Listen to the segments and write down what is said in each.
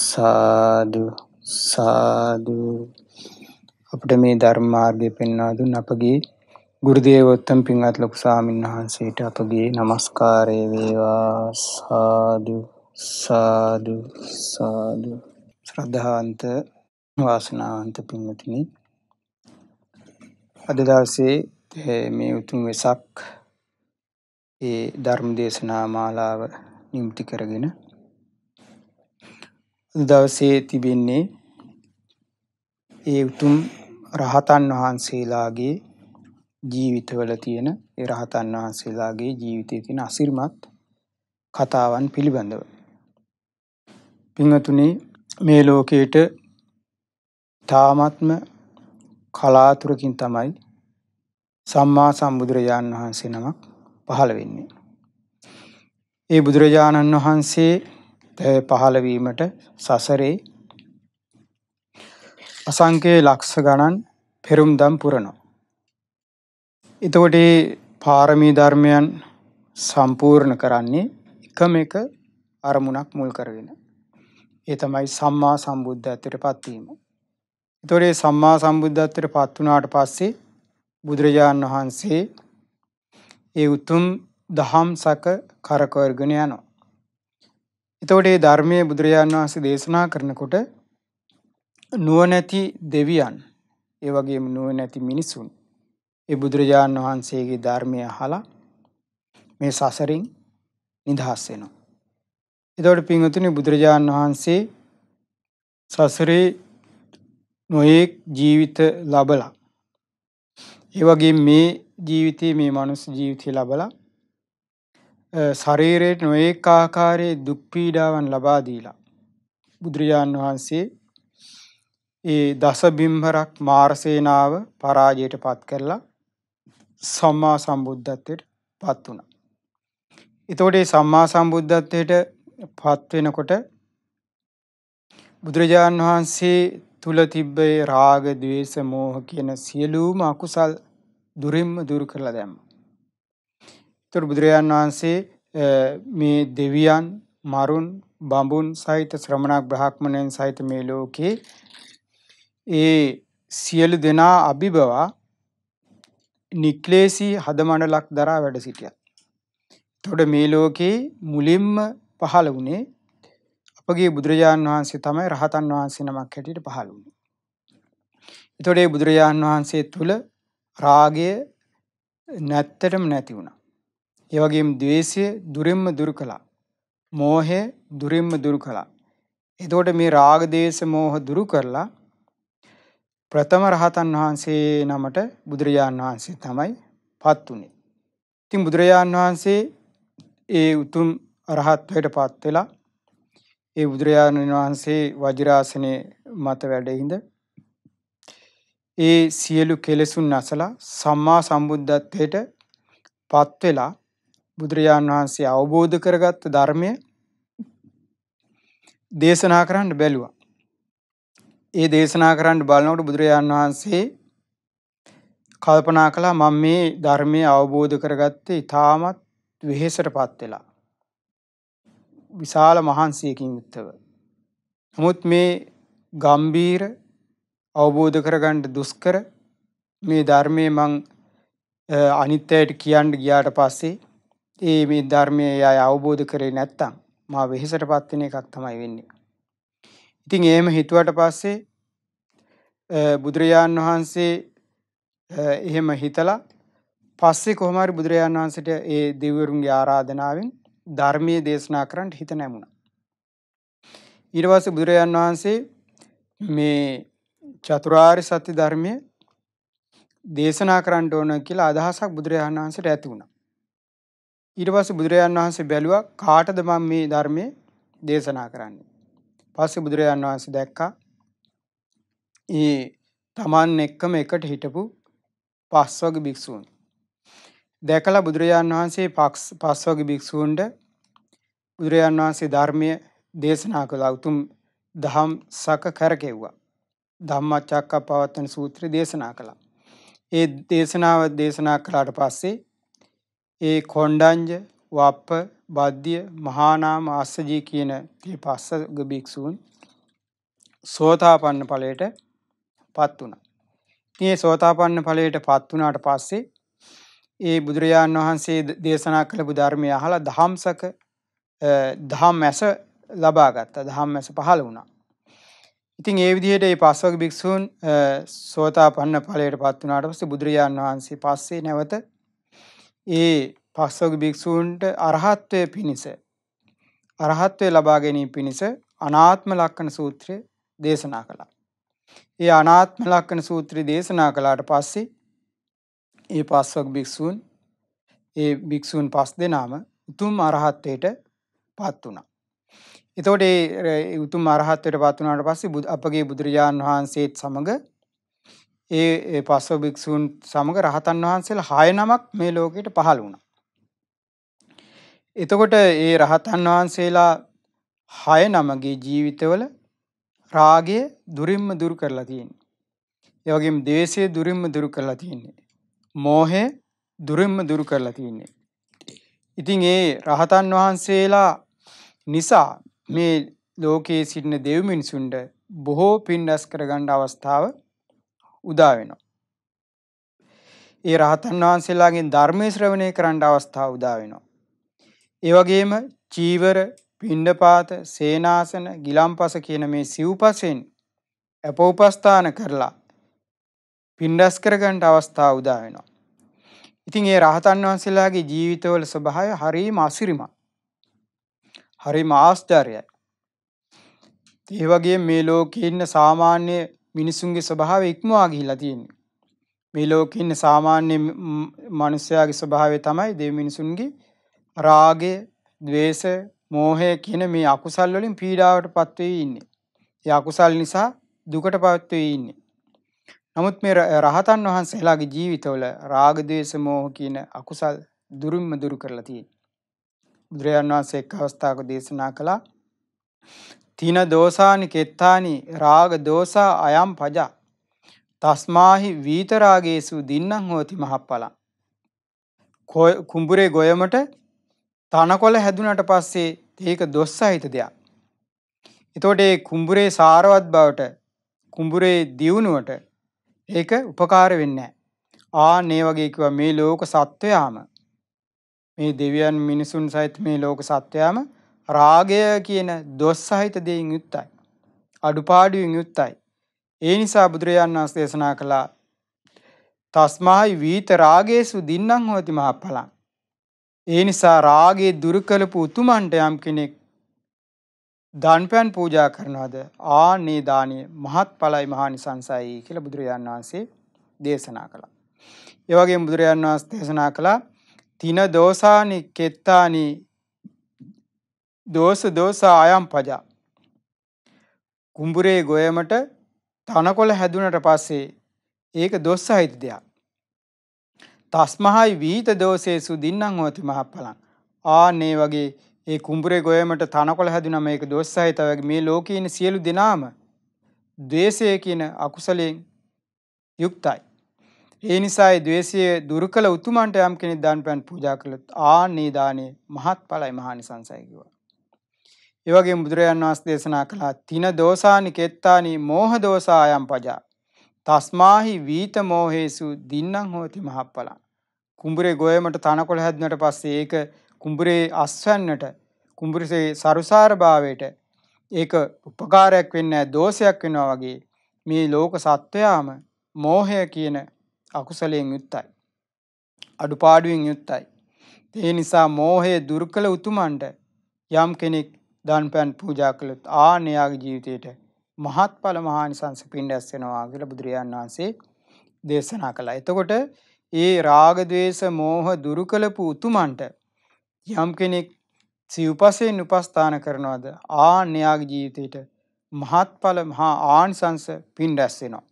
සාදු සාදු අපිට මේ ධර්මාර්ගය පෙන්වා දුන් අපගේ ගුරු දේවෝත්තම පින්වත් ලොකු ස්වාමීන් වහන්සේට අපගේ নমස්කාරය වේවා සාදු සාදු සාදු ශ්‍රද්ධාවන්ත වාසනාවන්ත පින්වතුනි අද දවසේ මේ උතුම් වෙසක් ඒ ධර්ම දේශනා මාලාව නිමිති කරගෙන දවසේ තිබෙන්නේ ඒ උතුම් රහතන් වහන්සේලාගේ ජීවිතවල තියෙන ඒ රහතන් වහන්සේලාගේ ජීවිතය තියෙන අසිරිමත් කතාවන් පිළිබඳව. පිංහතුනේ මේ ලෝකයට තාමත්ම කලාතුරකින් තමයි සම්මා සම්බුදුරජාණන් වහන්සේ නමක් පහළ වෙන්නේ. ඒ බුදුරජාණන් වහන්සේ පහළ වීමට සසරේ අසංකේ ලක්ෂ ගණන් පෙරුම්දම් පුරනවා. එතකොට පාරමී ධර්මයන් සම්පූර්ණ කරන්නේ එකම එක අරමුණක් මුල් කරගෙන. ඒ තමයි සම්මා සම්බුද්ධත්වයට පත්වීම. එතොරේ සම්මා සම්බුද්ධත්වයට පත් වනාට පස්සේ බුදුරජාණන් වහන්සේ ඒ උතුම් දහම් සක කරකවර්ගෙන යනවා. එතකොට මේ ධර්මයේ බුදුරජාන් වහන්සේ දේශනා කරනකොට නුවණැති දෙවියන් ඒ වගේම නුවණැති මිනිසුන් ඒ බුදුරජාන් වහන්සේගේ ධර්මය අහලා මේ සසරින් නිදහස් වෙනවා. එතකොට පින්වතුනි බුදුරජාන් වහන්සේ සසරේ නොයෙක් ජීවිත ලබලා ඒ වගේ මේ ජීවිතයේ මේ මනුස්ස ජීවිතය ලබලා ශරීරයට නොයෙක් ආකාරයේ දුක් පීඩාවන් ලබා දීලා බුදුරජාන් වහන්සේ ඒ දස බිම්හරක් මාර්සේනාව පරාජයට පත් කරලා සම්මා සම්බුද්ධත්වයට පත් වුණා. එතකොට මේ සම්මා සම්බුද්ධත්වයට පත් වෙනකොට බුදුරජාන් වහන්සේ තුල තිබ්බේ රාග, ద్వේෂ, මෝහ කියන සියලුම අකුසල් දුරින්ම දුරු කරලා දැම්මා. තුර බුදුරජාන් වහන්සේ මේ දෙවියන් මරුන් බඹුන් සහිත ශ්‍රමණක් බ්‍රහ්මණයන් සහිත මේ ලෝකේ ඒ සියලු දෙනා අභිබවා නික්ලේසී හදමණලක් දරා වැඩ සිටියා. එතකොට මේ ලෝකේ මුලින්ම පහළ වුණේ අපගේ බුදුරජාන් වහන්සේ තමයි රහතන් වහන්සේ නමක් හැටියට පහළ වුණේ. එතකොට බුදුරජාන් වහන්සේ තුල රාගය නැත්තටම නැති වුණා. ඒ වගේම ද්වේෂය දුරෙන්ම දුරු කළා. මෝහය දුරෙන්ම දුරු කළා. එතකොට මේ රාග දේශ මෝහ දුරු කරලා ප්‍රථම රහතන් වහන්සේ නමට බුදුරජාන් වහන්සේ තමයි පත් වුනේ. ඉතින් බුදුරජාන් වහන්සේ ඒ උතුම් රහත්වයට පත් වෙලා ඒ බුදුරජාණන් වහන්සේ වජිරාසනය මත වැඩහිඳ ඒ සියලු කෙලෙසුන් අසලා සම්මා සම්බුද්ධත්වයට පත්වෙලා බුදුරජාණන් වහන්සේ අවබෝධ කරගත්ත ධර්මය දේශනා කරන්න බැලුවා. ඒ දේශනා කරන්න බලනකොට බුදුරජාණන් වහන්සේ කල්පනා කළා මම මේ ධර්මය අවබෝධ කරගත්තේ ඉතාමත් වෙහෙසටපත් වෙලා. විශාල මහන්සියකින් යුක්තව. නමුත් මේ ගම්බීර අවබෝධ කරගන්න දුෂ්කර මේ ධර්මයේ මං අනිත්‍යයට කියන්න ගියාට පස්සේ ඒ මේ ධර්මය අය අවබෝධ කරේ නැත්තම් මා වෙහෙසට පත්වෙන එකක් තමයි වෙන්නේ. ඉතින් එහෙම හිතුවට පස්සේ බුදුරජාණන් වහන්සේ එහෙම හිතලා පස්සේ කොහොමරි බුදුරජාණන් වහන්සට ඒ දෙවරුන්ගේ ආරාධනාවෙන් ධර්මය දේශනා කරන්නට හිත නැමුණ. ඉරවස බුදුරජාණන් වහන්සේ මේ චතුරාරි සත්‍ය ධර්මය දේශනා කරන්න ඕන කියලා අදහසක් බුදුරජාණන් වහන්සට ඇති වුණ. ඊට පස්සේ බුදුරජාන් වහන්සේ බැලුවා කාටද මම මේ ධර්මයේ දේශනා කරන්නේ. පස්සේ බුදුරජාන් වහන්සේ දැක්කා ඒ තමන් එක්කම එකට හිටපු පස්වග භික්ෂූන්. දැකලා බුදුරජාන් වහන්සේ පක්ස් පස්වග භික්ෂූන්ට බුදුරජාන් වහන්සේ ධර්මය දේශනා කළා උතුම් දහම් සක කරකෙව්වා. ධම්මචක්ක පවත්තන සූත්‍රය දේශනා කළා. ඒ දේශනාව දේශනා කළාට පස්සේ ඒ කොණ්ඩඤ්ඤ වප්ප බද්ධ්‍ය මහානාම ආස්සජී කියන මේ පස්ස භික්ෂූන් සෝතාපන්න ඵලයට පත් වුණා. මේ සෝතාපන්න ඵලයට පත් වුණාට පස්සේ ඒ බුදුරජාණන් වහන්සේ දේශනා කළපු ධර්මය අහලා ධම්සක ධම්මැස ලබා ගත්තා. ධම්මැස පහළ වුණා. ඉතින් ඒ විදිහට මේ පස්වග භික්ෂූන් සෝතාපන්න ඵලයට පත් වුණාට පස්සේ බුදුරජාණන් වහන්සේ පස්සේ නැවත ඒ පස්වග භික්ෂූන්ට අරහත්වය පිණිස අරහත්වය ලබා ගැනීම පිණිස අනාත්ම ලක්කන සූත්‍රය දේශනා කළා. ඒ අනාත්ම ලක්කන සූත්‍රය දේශනා කළාට පස්සේ ඒ පස්වග භික්ෂූන් ඒ භික්‍ෂූන් පස් දෙනාම උතුම් අරහත්වයට පත් වුණා. එතෝට ඒ උතුම් අරහත්වයට පත් වනාට පස්සේ අපගේ බුදුරජාණන් වහන්සේත් සමඟ ඒ පස්ව භික්ෂූන් සමඟ රහතන් වහන්සේලා හය නමක් මේ ලෝකයට පහළ වුණා. එතකොට ඒ රහතන් වහන්සේලා හය නමගේ ජීවිතවල රාගය දුරින්ම දුරු කරලා තියෙන්නේ. ඒ වගේම ද්වේෂය දුරින්ම දුරු කරලා තියෙන්නේ. මෝහය දුරින්ම දුරු කරලා තියෙන්නේ. ඉතින් ඒ රහතන් වහන්සේලා නිසා මේ ලෝකයේ සිටින දෙව් මිනිසුන්ට බොහෝ පින් රැස් කරගන්න අවස්ථාව උදා වෙනවා. ඒ රහතන් වහන්සේලාගෙන් ධර්මයේ ශ්‍රවණය කරන්න අවස්ථාව උදා වෙනවා. ඒ වගේම චීවර, පිණ්ඩපාත, සේනාසන, ගිලම්පස කියන මේ සිව්පසෙන් අපෝපස්ථාන කරලා පින්ඩස් කරගන්න අවස්ථාව උදා වෙනවා. ඉතින් ඒ රහතන් වහන්සේලාගේ ජීවිතවල ස්වභාවය හරිම අසිරිමත්. හරිම ආශ්චර්යයි. ඒ වගේ මේ ලෝකේ ඉන්න සාමාන්‍ය මිනිසුන්ගේ ස්වභාව ඉක්මවා ගිහිලා තියෙන්නේ. මේ ලෝකේ ඉන්න සාමාන්‍ය මිනිස්යාගේ ස්වභාවය තමයි දෙව් මිනිසුන්ගේ රාගය, ద్వේෂය, මෝහය කියන මේ අකුසල් වලින් පීඩාවටපත් වෙවි ඉන්නේ. ඒ අකුසල් නිසා දුකටපත් වෙවි ඉන්නේ. නමුත් මේ රහතන් වහන්සේලාගේ ජීවිතවල රාග, ద్వේෂ, මෝහ කියන අකුසල් දුරින්ම දුරු කරලා තියෙනවා. බුදුරජාන් වහන්සේ එක් අවස්ථාවක දේශනා කළා තින දෝසානි කෙත්තානි රාග දෝසා අයම් පජා තස්මාහි වීතරාගේසු දින්නම් හෝති මහප්පලං කුඹුරේ ගොයමට තනකොළ හැදුනට පස්සේ ඒක දොස් සහිත දෙයක්. එතකොට ඒ කුඹුරේ සාරවත් බවට කුඹුරේ දියුණුවට ඒක උපකාර වෙන්නේ ආ මේ වගේ කිව්වා මේ ලෝක සත්වයාම මේ දෙවියන් මිනිසුන් සහිත මේ ලෝක සත්වයාම රාගය කියන දොස් සහිත දෙයින් යුක්තයි. අඩුපාඩුවෙන් යුක්තයි. ඒ නිසා බුදුරජාණන් වහන්සේ දේශනා කළා තස්මායි වීත රාගේසු දින්නම් හොති මහපලං. ඒ නිසා රාගේ දුරු කළපු උතුමන්ට යම් කෙනෙක් දන්පැන් පූජා කරනවද ආනේ දානීය මහත්ඵලයි මහානිසංසයි කියලා බුදුරජාණන් වහන්සේ දේශනා කළා. ඒ වගේම බුදුරජාණන් වහන්සේ දේශනා කළා තින දෝසානි කෙත්තානි දෝස දෝස ආයම් පජා. කුඹුරේ ගොයමට තනකොළ හැදුනට පස්සේ ඒක දොස් සහිත දෙයක්. තස්මහයි වීත දෝසේ සුදින්නම් හෝති මහප්පලන්. ආනේ වගේ ඒ කුඹුරේ ගොයමට තනකොළ හැදුනම ඒක දොස් සහිත වගේ මේ ලෝකේ ඉන්න සියලු දෙනාම ද්වේෂය කියන අකුසලයෙන් යුක්තයි. ඒ නිසායි දවේශය දුරු කළ උතුමන්ට යම් කෙනෙ දන් පැන් පූජා කළත් ආ නේදානය මහත් පලයි මහානි සංසයකිව. ඒ වගේ බුදුරයන් වහන්සේ දේශනා කළා තින දෝසානි කෙත්තානි මෝහ දෝසායම් පජා තස්මාහි වීත මෝහේසු දින්නම් හෝති මහප්පලං කුඹුරේ ගොයමට තනකොළ හැදුනට පස්සේ ඒක කුඹුරේ අස්වැන්නට කුඹුරේ සරුසාරභාවයට ඒක උපකාරයක් වෙන්නේ දෝෂයක් වෙනවා වගේ මේ ලෝක සත්වයාම මෝහය කියන අකුසලයෙන් යුක්තයි අඩුපාඩුවෙන් යුක්තයි ඒ නිසා මෝහය දුරු කළ උතුමන්ට යම් කෙනෙක් දන් පැන් පූජා කළොත් ආනයාගේ ජීවිතයට මහත්ඵල මහානිසංස පින් රැස් වෙනවා කියලා බුදුරජාන් වහන්සේ දේශනා කළා. එතකොට ඒ රාග ద్వේස මෝහ දුරු කළපු උතුමන්ට යම් කෙනෙක් සිව්පසෙන් උපස්ථාන කරනවද ආන්‍යාගේ ජීවිතයට මහත්ඵල මහා ආනිසංස පින් රැස් වෙනවා.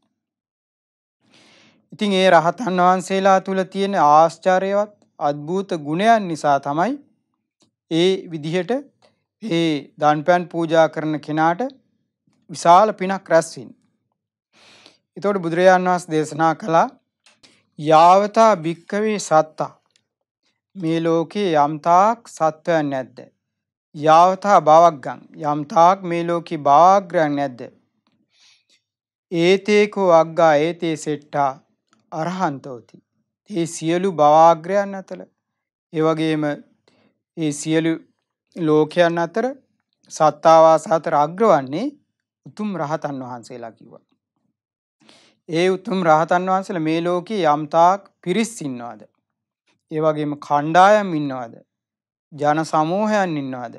ඉතින් ඒ රහතන් වහන්සේලා තුල තියෙන ආශ්චර්යවත් අద్භූත ගුණයන් නිසා තමයි ඒ විදිහට මේ දන්පැන් පූජා කරන කෙනාට විශාල පිනක් රැස් වෙන්නේ. ඒතකොට බුදුරජාන් වහන්සේ දේශනා කළා යාවතා භික්කවේ සත්තා මේ ලෝකේ යම්තාක් සත්වයන් නැද්ද යාවතා භාවග්ගං යම්තාක් මේ ලෝකේ භාග්‍රයන් නැද්ද ඒතේකෝ අග්ගා ඒතේ සෙට්ටා අරහන්තෝති ඒ සියලු භාග්‍රයන් අතල ඒ වගේම ඒ සියලු ලෝකයන් අතර සත්තාවාස අතර අග්‍රවන්නේ උතුම් රහතන් වහන්සේලා කිව්වා. ඒ උතුම් රහතන් වහන්සේලා මේ ලෝකේ යම්තාක් පිරිස් ඉන්නවාද? ඒ වගේම කණ්ඩායම් ඉන්නවාද? ජන සමූහයන් ඉන්නවාද?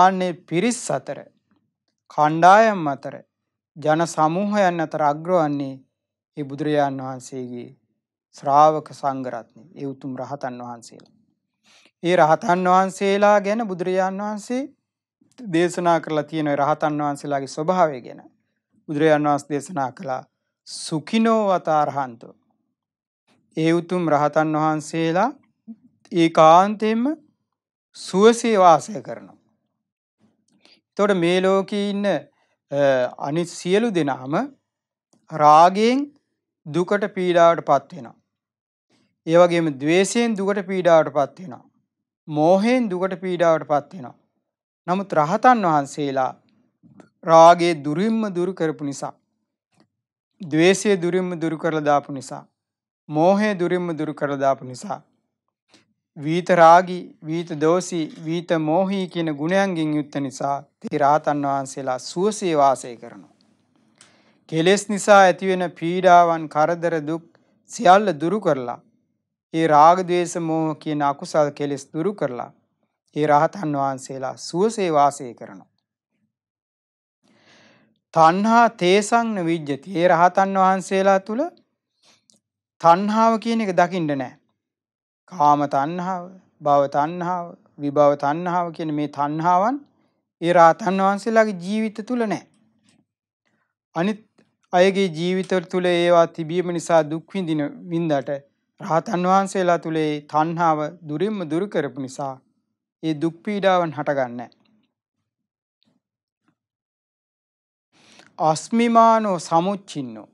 ආන්නේ පිරිස් අතර කණ්ඩායම් අතර ජන සමූහයන් අතර අග්‍රවන්නේ ඒ බුදුරජාන් වහන්සේගේ ශ්‍රාවක සංඝරත්නය ඒ උතුම් රහතන් වහන්සේලා ඒ රහතන් වහන්සේලා ගැන බුදුරජාන් වහන්සේ දේශනා කරලා තියෙන රහතන් වහන්සේලාගේ ස්වභාවය ගැන බුදුරජාන් වහන්සේ දේශනා කළා සුඛිනෝ වතාරහන්තෝ ඒ උතුම් රහතන් වහන්සේලා ඒකාන්තයෙන්ම සුවසේ වාසය කරනවා. එතකොට මේ ලෝකේ ඉන්න අනිත් සියලු දෙනාම රාගයෙන් දුකට පීඩාවට පත් වෙනවා. ඒ වගේම ද්වේෂයෙන් දුකට පීඩාවට පත් වෙනවා. මෝහයෙන් දුකට පීඩාවට පත්වෙනවා. නමුත් රහතන් වහන්සේලා රාගේ දුරින්ම දුරු කරපු නිසා. දවේශය දුරින්ම දුරු කරලදාපු නිසා. මෝහය දුරින්ම දුරු කරලදාපු නිසා. වීත රාගී වීත දෝසී වීත මෝහී කියන ගුණයන්ගෙන් යුක්ත නිසා තේ රාතන් වහන්සේලා සුවසේ වාසය කරනවා. කෙලෙස් නිසා ඇතිවෙන පීඩාවන් කරදර දුක් සියල්ල දුරු කරලා ඒ රාග ద్వේස මෝහ කියන අකුසල් කෙලෙස් දුරු කරලා ඒ රහතන් වහන්සේලා සුවසේ වාසය කරනවා. තණ්හා තේසංන විජ්ජති. ඒ රහතන් වහන්සේලා තුල තණ්හාව කියන එක දකින්න නැහැ. කාම තණ්හාව, භව තණ්හාව, විභව තණ්හාව කියන මේ තණ්හාවන් ඒ රහතන් වහන්සේලාගේ ජීවිත තුල නැහැ. අනිත් අයගේ ජීවිත තුල ඒවා තිබීම නිසා දුක් විඳින වින්දාට රහතන් වහන්සේලා තුලේ තණ්හාව දුරින්ම දුරු කරපු නිසා ඒ දුක් පීඩාවන් හටගන්නේ අස්මිමානෝ සමුච්චින්නෝ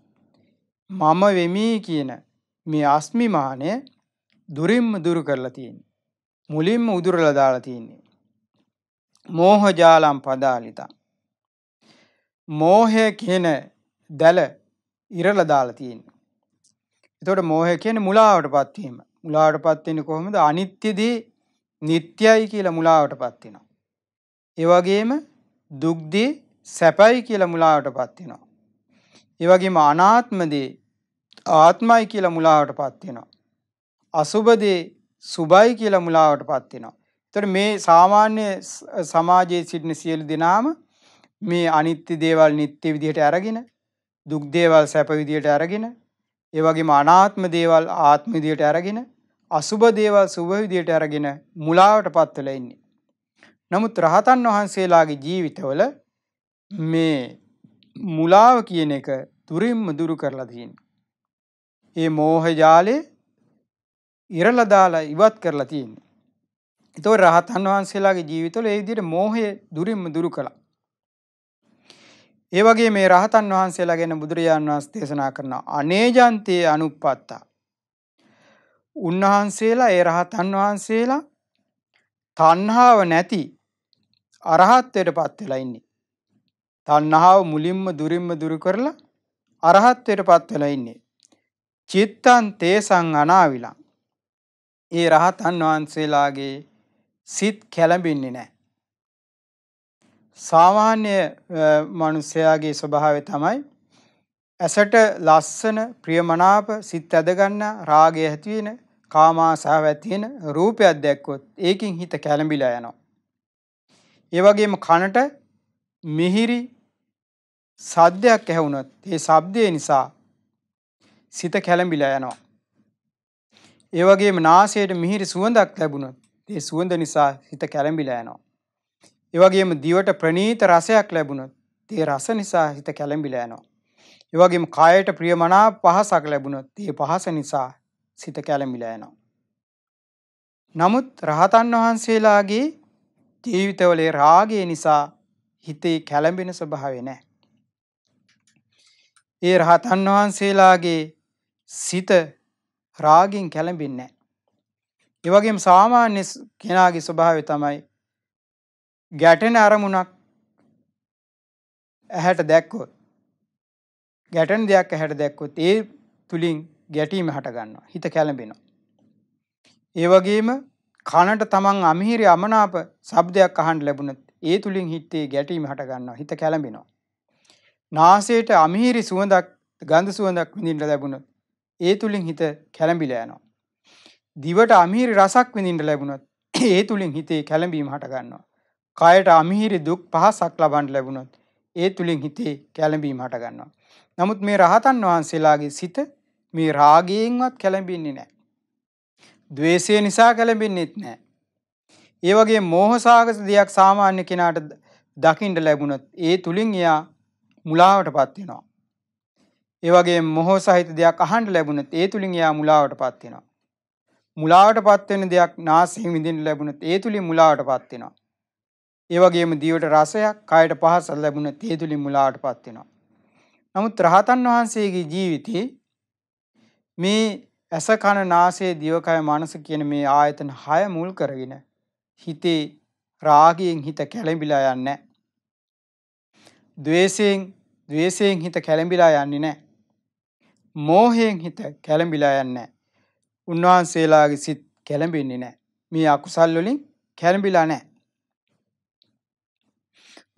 මම වෙමි කියන මේ අස්මිමානය දුරින්ම දුරු කරලා තියෙන්නේ. මුලින්ම උදුරලා දාලා තියෙන්නේ. මෝහ ජාලම් පදාලිතං. මෝහය කියන දැල ඉරලා දාලා තියෙන්නේ. එතකොට මෝහය කියන්නේ මුලාවටපත් වීම. මුලාවටපත් වෙන්නේ කොහොමද? අනිත්‍යදී නිට්ටයයි කියලා මුලාවටපත් වෙනවා. ඒ වගේම දුක්දී සැපයි කියලා මුලාවටපත් වෙනවා. ඒ වගේම අනාත්මදී ආත්මයි කියලා මුලාවටපත් වෙනවා. අසුබදී සුබයි කියලා මුලාවටපත් වෙනවා. එතකොට මේ සාමාන්‍ය සමාජයේ සිටින සියලු දෙනාම මේ අනිත්‍ය දේවල් නිට්ටය විදිහට අරගෙන දුක් දේවල් සැප විදිහට අරගෙන ඒ වගේම අනාත්ම දේවල් ආත්ම විදියට අරගෙන අසුබ දේවල් සුබ විදියට අරගෙන මුලාවටපත් වෙලා ඉන්නේ. නමුත් රහතන් වහන්සේලාගේ ජීවිතවල මේ මුලාව කියන එක දුරින්ම දුරු කරලා තියෙනවා. ඒ මෝහ ජාලේ ඉරලා දාලා ඉවත් කරලා තියෙනවා. ඒතකොට රහතන් වහන්සේලාගේ ජීවිතවල ඒ විදිහට මෝහය දුරින්ම දුරු කළා. ඒ වගේ මේ රහතන් වහන්සේලා ගැන බුදුරජාන් වහන්සේ දේශනා කරන අනේජන්තේ අනුප්පත්තා. උන්වහන්සේලා ඒ රහතන් වහන්සේලා තණ්හාව නැති අරහත්ත්වයටපත් වෙලා ඉන්නේ. තණ්හාව මුලින්ම දුරින්ම දුරු කරලා අරහත්ත්වයටපත් වෙලා ඉන්නේ. චිත්තං තේසං අනාවිලං. ඒ රහතන් වහන්සේලාගේ සිත් කැළඹෙන්නේ නැහැ. සාමාන්‍ය මිනිසයාගේ ස්වභාවය තමයි ඇසට ලස්සන ප්‍රියමනාප සිත් ඇදගන්න රාගය ඇති වෙන කාමාසාව ඇති වෙන රූපයක් දැක්කොත් ඒකින් හිත කැළඹිලා යනවා. ඒ වගේම කනට මිහිරි සද්දයක් ඇහුනොත් ඒ ශබ්දය නිසා සිත කැළඹිලා යනවා. ඒ වගේම නාසයට මිහිරි සුවඳක් ලැබුණොත් ඒ සුවඳ නිසා හිත කැළඹිලා යනවා. ඒ වගේම දිවට ප්‍රණීත රසයක් ලැබුණොත් ඒ රස නිසා හිත කැළඹිලා යනවා. ඒ වගේම කායට ප්‍රියමනාප පහසක් ලැබුණොත් ඒ පහස නිසා සිත කැළඹිලා යනවා. නමුත් රහතන් වහන්සේලාගේ ජීවිතවලේ රාගය නිසා හිතේ කැළඹෙන ස්වභාවය නැහැ. ඒ රහතන් වහන්සේලාගේ සිත රාගෙන් කැළඹෙන්නේ නැහැ. ඒ වගේම සාමාන්‍ය කෙනාගේ ස්වභාවය තමයි ගැටෙන අරමුණක් ඇහැට දැක්කොත් ගැටෙන දෙයක් ඇහැට දැක්කොත් ඒ තුළින් ගැටීම හටගන්නවා හිත කැළඹෙනවා. ඒ වගේම කනට තමන් අමිහිරි අමනාප සබ්දයක් අහන්ට ලැබුණත් ඒ තුළින් හිත්තේ ගැටීම හටගන්නවා හිත කැළඹෙනවා. නාසයට අමිහිරි සුවඳක් ගන්ධ සුවඳක් විඳින්න ලැබුණොත් ඒ තුළින් හිත කැළඹිලා යනවා. දිවට අමිහිරි රසක් විඳින්න ලැබුණොත් ඒ තුළින් හිතේ කැළඹීම හටගන්නවා. කයට අමිහිරි දුක් පහසක් ලබන්ට ලැබුණොත් ඒ තුළින් හිතේ කැළඹීම හටගන්නවා. නමුත් මේ රහතන් වහන්සේලාගේ සිත මේ රාගයෙන්වත් කැළඹින්නේ නෑ. දවේශය නිසා කැළඹින්නෙත් නෑ. ඒ වගේ මෝහසාගත දෙයක් සාමාන්‍ය කෙනාට දකිින්ට ලැබුණොත් ඒ තුළින් එයා මුලාවට පත්වෙනවා. ඒවගේ මොහෝ සහිත දෙයක් අහන්ට ලැබුණත් ඒ තුළින් එයා මුලාවට පත්වෙනවා. මුලාවට පත්වෙන දෙයක් නාසිහි විඳින් ලැබුණත් ඒ තුළින් මුලාවට පත්වෙනවා. ඒ වගේම දිවට රසයක්, කයට පහස ලැබුණ තේ තුලින් මුලාවටපත් වෙනවා. නමුත් රහතන් වහන්සේගේ ජීවිතේ මේ ඇස කන නාසය දිවකය මනස කියන මේ ආයතන 6 මුල් කරගෙන හිතේ රාගයෙන් හිත කැළඹිලා යන්නේ නැහැ. ද්වේෂයෙන් ද්වේෂයෙන් හිත කැළඹිලා යන්නේ නැහැ. මෝහයෙන් හිත කැළඹිලා යන්නේ නැහැ. උන්වහන්සේලාගේ සිත් කැළඹෙන්නේ නැහැ. මේ අකුසල් වලින් කැළඹිලා නැහැ.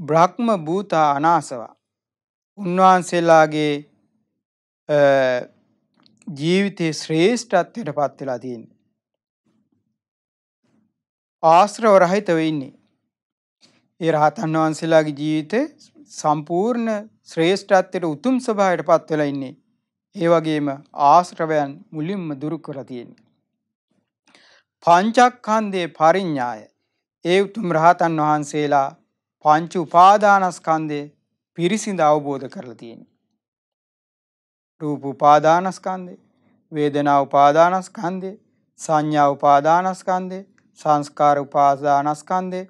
බ්‍රහ්ම භූතා අනාසවා. උන්වහන්සේලාගේ ජීවිතයේ ශ්‍රේෂ්ඨත්වයට පත් වෙලා තියෙන්නේ. ආශ්‍රව රහිතව ඉන්නේ. ඒ රහතන් වහන්සේලාගේ ජීවිතේ සම්පූර්ණ ශ්‍රේෂ්ඨත්වයට උතුම් ස්වභාවයට පත් වෙලා ඉන්නේ. ඒ වගේම ආශ්‍රවයන් මුලින්ම දුරු කරලා තියෙන්නේ. පංචක්ඛන්ධේ පරිඥාය. ඒ උතුම් රහතන් වහන්සේලා පංච උපාදානස්කන්ධය පිරිසිඳ අවබෝධ කරලා තියෙනවා. රූප උපාදානස්කන්ධය, වේදනා උපාදානස්කන්ධය, සංඥා උපාදානස්කන්ධය, සංස්කාර උපාදානස්කන්ධය,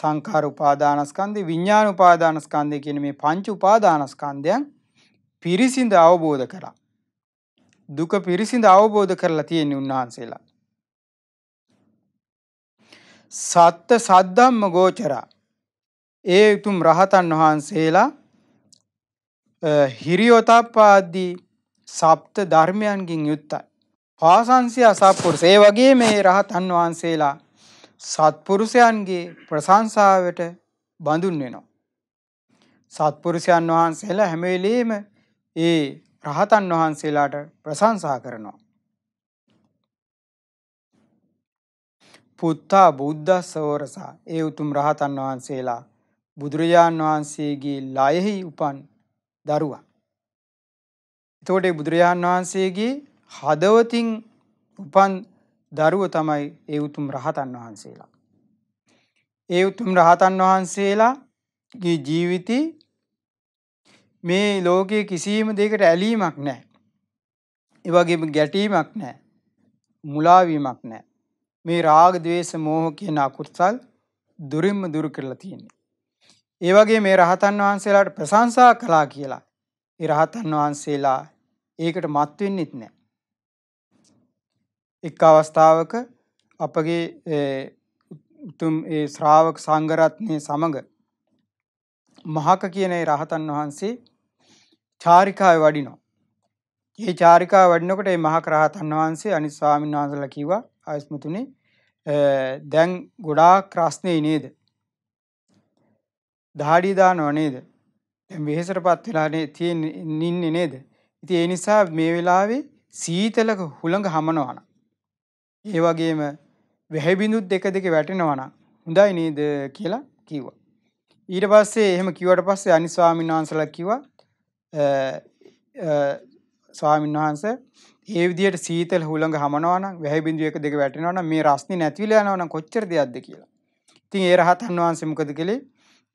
සංඛාර උපාදානස්කන්ධය, විඥාන උපාදානස්කන්ධය කියන මේ පංච උපාදානස්කන්ධයන් පිරිසිඳ අවබෝධ කරා. දුක පිරිසිඳ අවබෝධ කරලා තියෙන උන්වහන්සේලා. සත්ත සද්ධම්ම ගෝචරා ඒ උතුම් රහතන් වහන්සේලා හිරියොතප්පාද්දී සප්ත ධර්මයන්ගින් යුත්තයි. පාසංසය අසත්පුරුෂ. ඒ වගේ මේ රහතන් වහන්සේලා සත්පුරුෂයන්ගේ ප්‍රශංසාවට බඳුන් වෙනවා. සත්පුරුෂයන් වහන්සේලා හැම වෙලෙම ඒ රහතන් වහන්සේලාට ප්‍රශංසා කරනවා. පුත්තා බුද්ධ සෝරසා ඒ උතුම් රහතන් වහන්සේලා බුදුරජාන් වහන්සේගේ ලයෙහි උපන් දරුවා. එතකොට බුදුරජාන් වහන්සේගේ හදවතින් උපන් දරුව තමයි ඒ උතුම් රහතන් වහන්සේලා. ඒ උතුම් රහතන් වහන්සේලාගේ ජීවිත මේ ලෝකයේ කිසිම දෙයකට ඇලීමක් නැහැ. ඒ වගේම ගැටීමක් නැහැ. මුලාවීමක් නැහැ. මේ රාග ద్వේෂ මෝහ කියන අකුසල් දුරින්ම දුරු කරලා තියෙන්නේ. ඒ වගේ මේ රහතන් වහන්සේලාට ප්‍රශංසා කළා කියලා. ඒ රහතන් වහන්සේලා ඒකට මත් වෙන්නෙත් නැහැ. එක් අවස්ථාවක අපගේ උතුම් ඒ ශ්‍රාවක සංඝරත්නයේ සමග මහක කියන ඒ රහතන් වහන්සේ චාරිකාවේ වඩිනවා. මේ චාරිකාව වඩිනකොට මේ මහක රහතන් වහන්සේ අනිත් ස්වාමීන් වහන්සේලා කිව්වා ආයස්මතුනේ දැන් ගොඩාක් රස්නේ නේද? දහඩිය දානවා නේද? දැන් වෙහෙසටපත් වෙලානේ තියෙන ඉන්නේ නේද? ඉතින් ඒ නිසා මේ වෙලාවේ සීතලක හුළඟ හමනවා නම් ඒ වගේම වැහි බිඳුත් දෙක දෙක වැටෙනවා නම් හොඳයි නේද කියලා කිව්වා. ඊට පස්සේ එහෙම කිව්වට පස්සේ අනිත් ස්වාමීන් වහන්සලා කිව්වා ස්වාමීන් වහන්සේ ඒ විදිහට සීතල හුළඟ හමනවා නම් වැහි බිඳුව එක දෙක වැටෙනවා නම් මේ රස්නේ නැතිවිලා යනවා නම් කොච්චර දෙයක්ද කියලා. ඉතින් ඒ රහතන් වහන්සේ මොකද කළේ?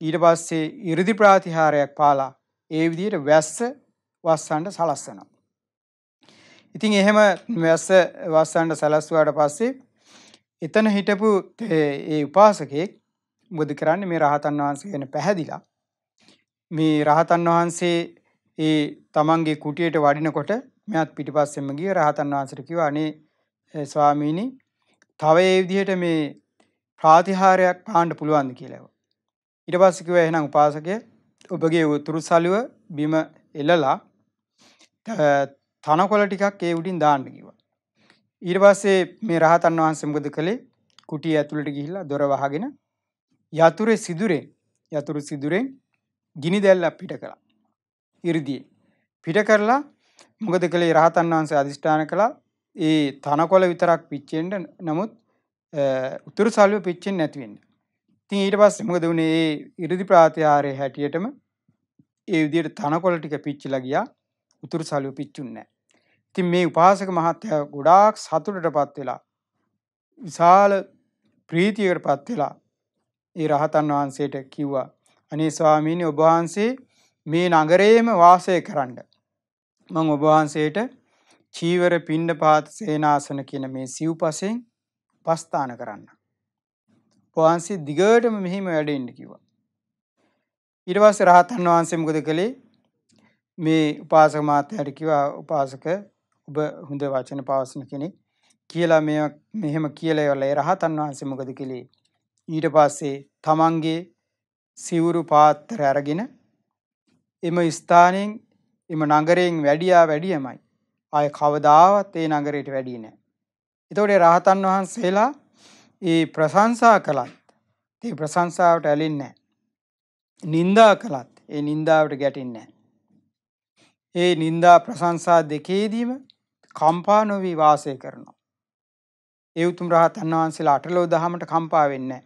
ඊට පස්සේ 이르දි ප්‍රාතිහාරයක් පාලා ඒ විදිහට වැස්ස වස්සන්ට සලස්සනවා. ඉතින් එහෙම වැස්ස වස්සන්ට සලස්වාට පස්සේ එතන හිටපු ඒ උපාසකෙක් බුදු කරන්නේ මේ රහතන් වහන්සේ ගැන පැහැදිලා මේ රහතන් වහන්සේ ඒ තමන්ගේ කුටියට වඩිනකොට මෙයාත් පිටිපස්සෙම ගිය රහතන් වහන්සේට කිව්වා අනේ ස්වාමීනි තව ඒ විදිහට මේ ප්‍රාතිහාරයක් පාන්න පුළුවන්ද කියලා. ඊට පස්සේ කිව්වා එහෙනම් උපාසකය ඔබගේ උතුරු සලුව බිම එලලා තනකොළ ටිකක් ඒ උඩින් දාන්න කිව්වා. ඊට පස්සේ මේ රහතන් වහන්සේ මොකද කළේ? කුටිය ඇතුළට ගිහිල්ලා දොර වහගෙන යතුරේ සිදුරෙන් යතුරු සිදුරෙන් ගිනි දැල්ලක් පිට කළා. 이르දී පිට කරලා මොකද කළේ රහතන් වහන්සේ අදිෂ්ඨාන කළා ඒ තනකොළ විතරක් පිච්චෙන්න නමුත් උතුරු සල්ුව පිච්චෙන්නේ නැති වෙන්න. ඉතින් ඊට පස්සේ මොකද වුනේ ඒ 이르දි ප්‍රාතිහාරයේ හැටියටම ඒ විදිහට තනකොළ ටික පිච්චිලා ගියා. උතුරු සළුව පිච්චුන්නේ නැහැ. ඉතින් මේ උපාසක මහත්තයා ගොඩාක් සතුටටපත් වෙලා විශාල ප්‍රීතියකටපත් වෙලා ඒ රහතන් වහන්සේට කිව්වා අනේ ස්වාමීනි ඔබ වහන්සේ මේ නගරේම වාසය කරන්න මම ඔබ වහන්සේට චීවර පිණ්ඩපාත සේනාසන කියන මේ සිව්පසෙන් පස්ථාන කරන්න වහන්සේ දිගටම මෙහිම වැඩෙන්න කිව්වා. ඊට පස්සේ රහතන් වහන්සේ මොකද කළේ? මේ උපාසක මාත්‍යාට කිව්වා උපාසක ඔබ හොඳ වචන පාවිච්චි කෙනෙක් කියලා මේ මෙහෙම කියලා ඒවලා ඒ රහතන් වහන්සේ මොකද කළේ? ඊට පස්සේ තමන්ගේ සිවුරු පාත්‍ර අරගෙන එම ස්ථානයෙන් එම නගරයෙන් වැඩියා වැඩියමයි. ආය කවදාවත් ඒ නගරයට වැඩිය නැහැ. එතකොට රහතන් වහන්සේලා ඒ ප්‍රශංසා කළත් ඒ ප්‍රශංසාවට ඇලින්නේ නින්දා කළත් ඒ නින්දාවට ගැටින්නේ ඒ නින්දා ප්‍රශංසා දෙකේදීම කම්පා නොවී වාසය කරනවා. ඒ උතුම් රහතන් වහන්සේලා අටලෝ දහමට කම්පා වෙන්නේ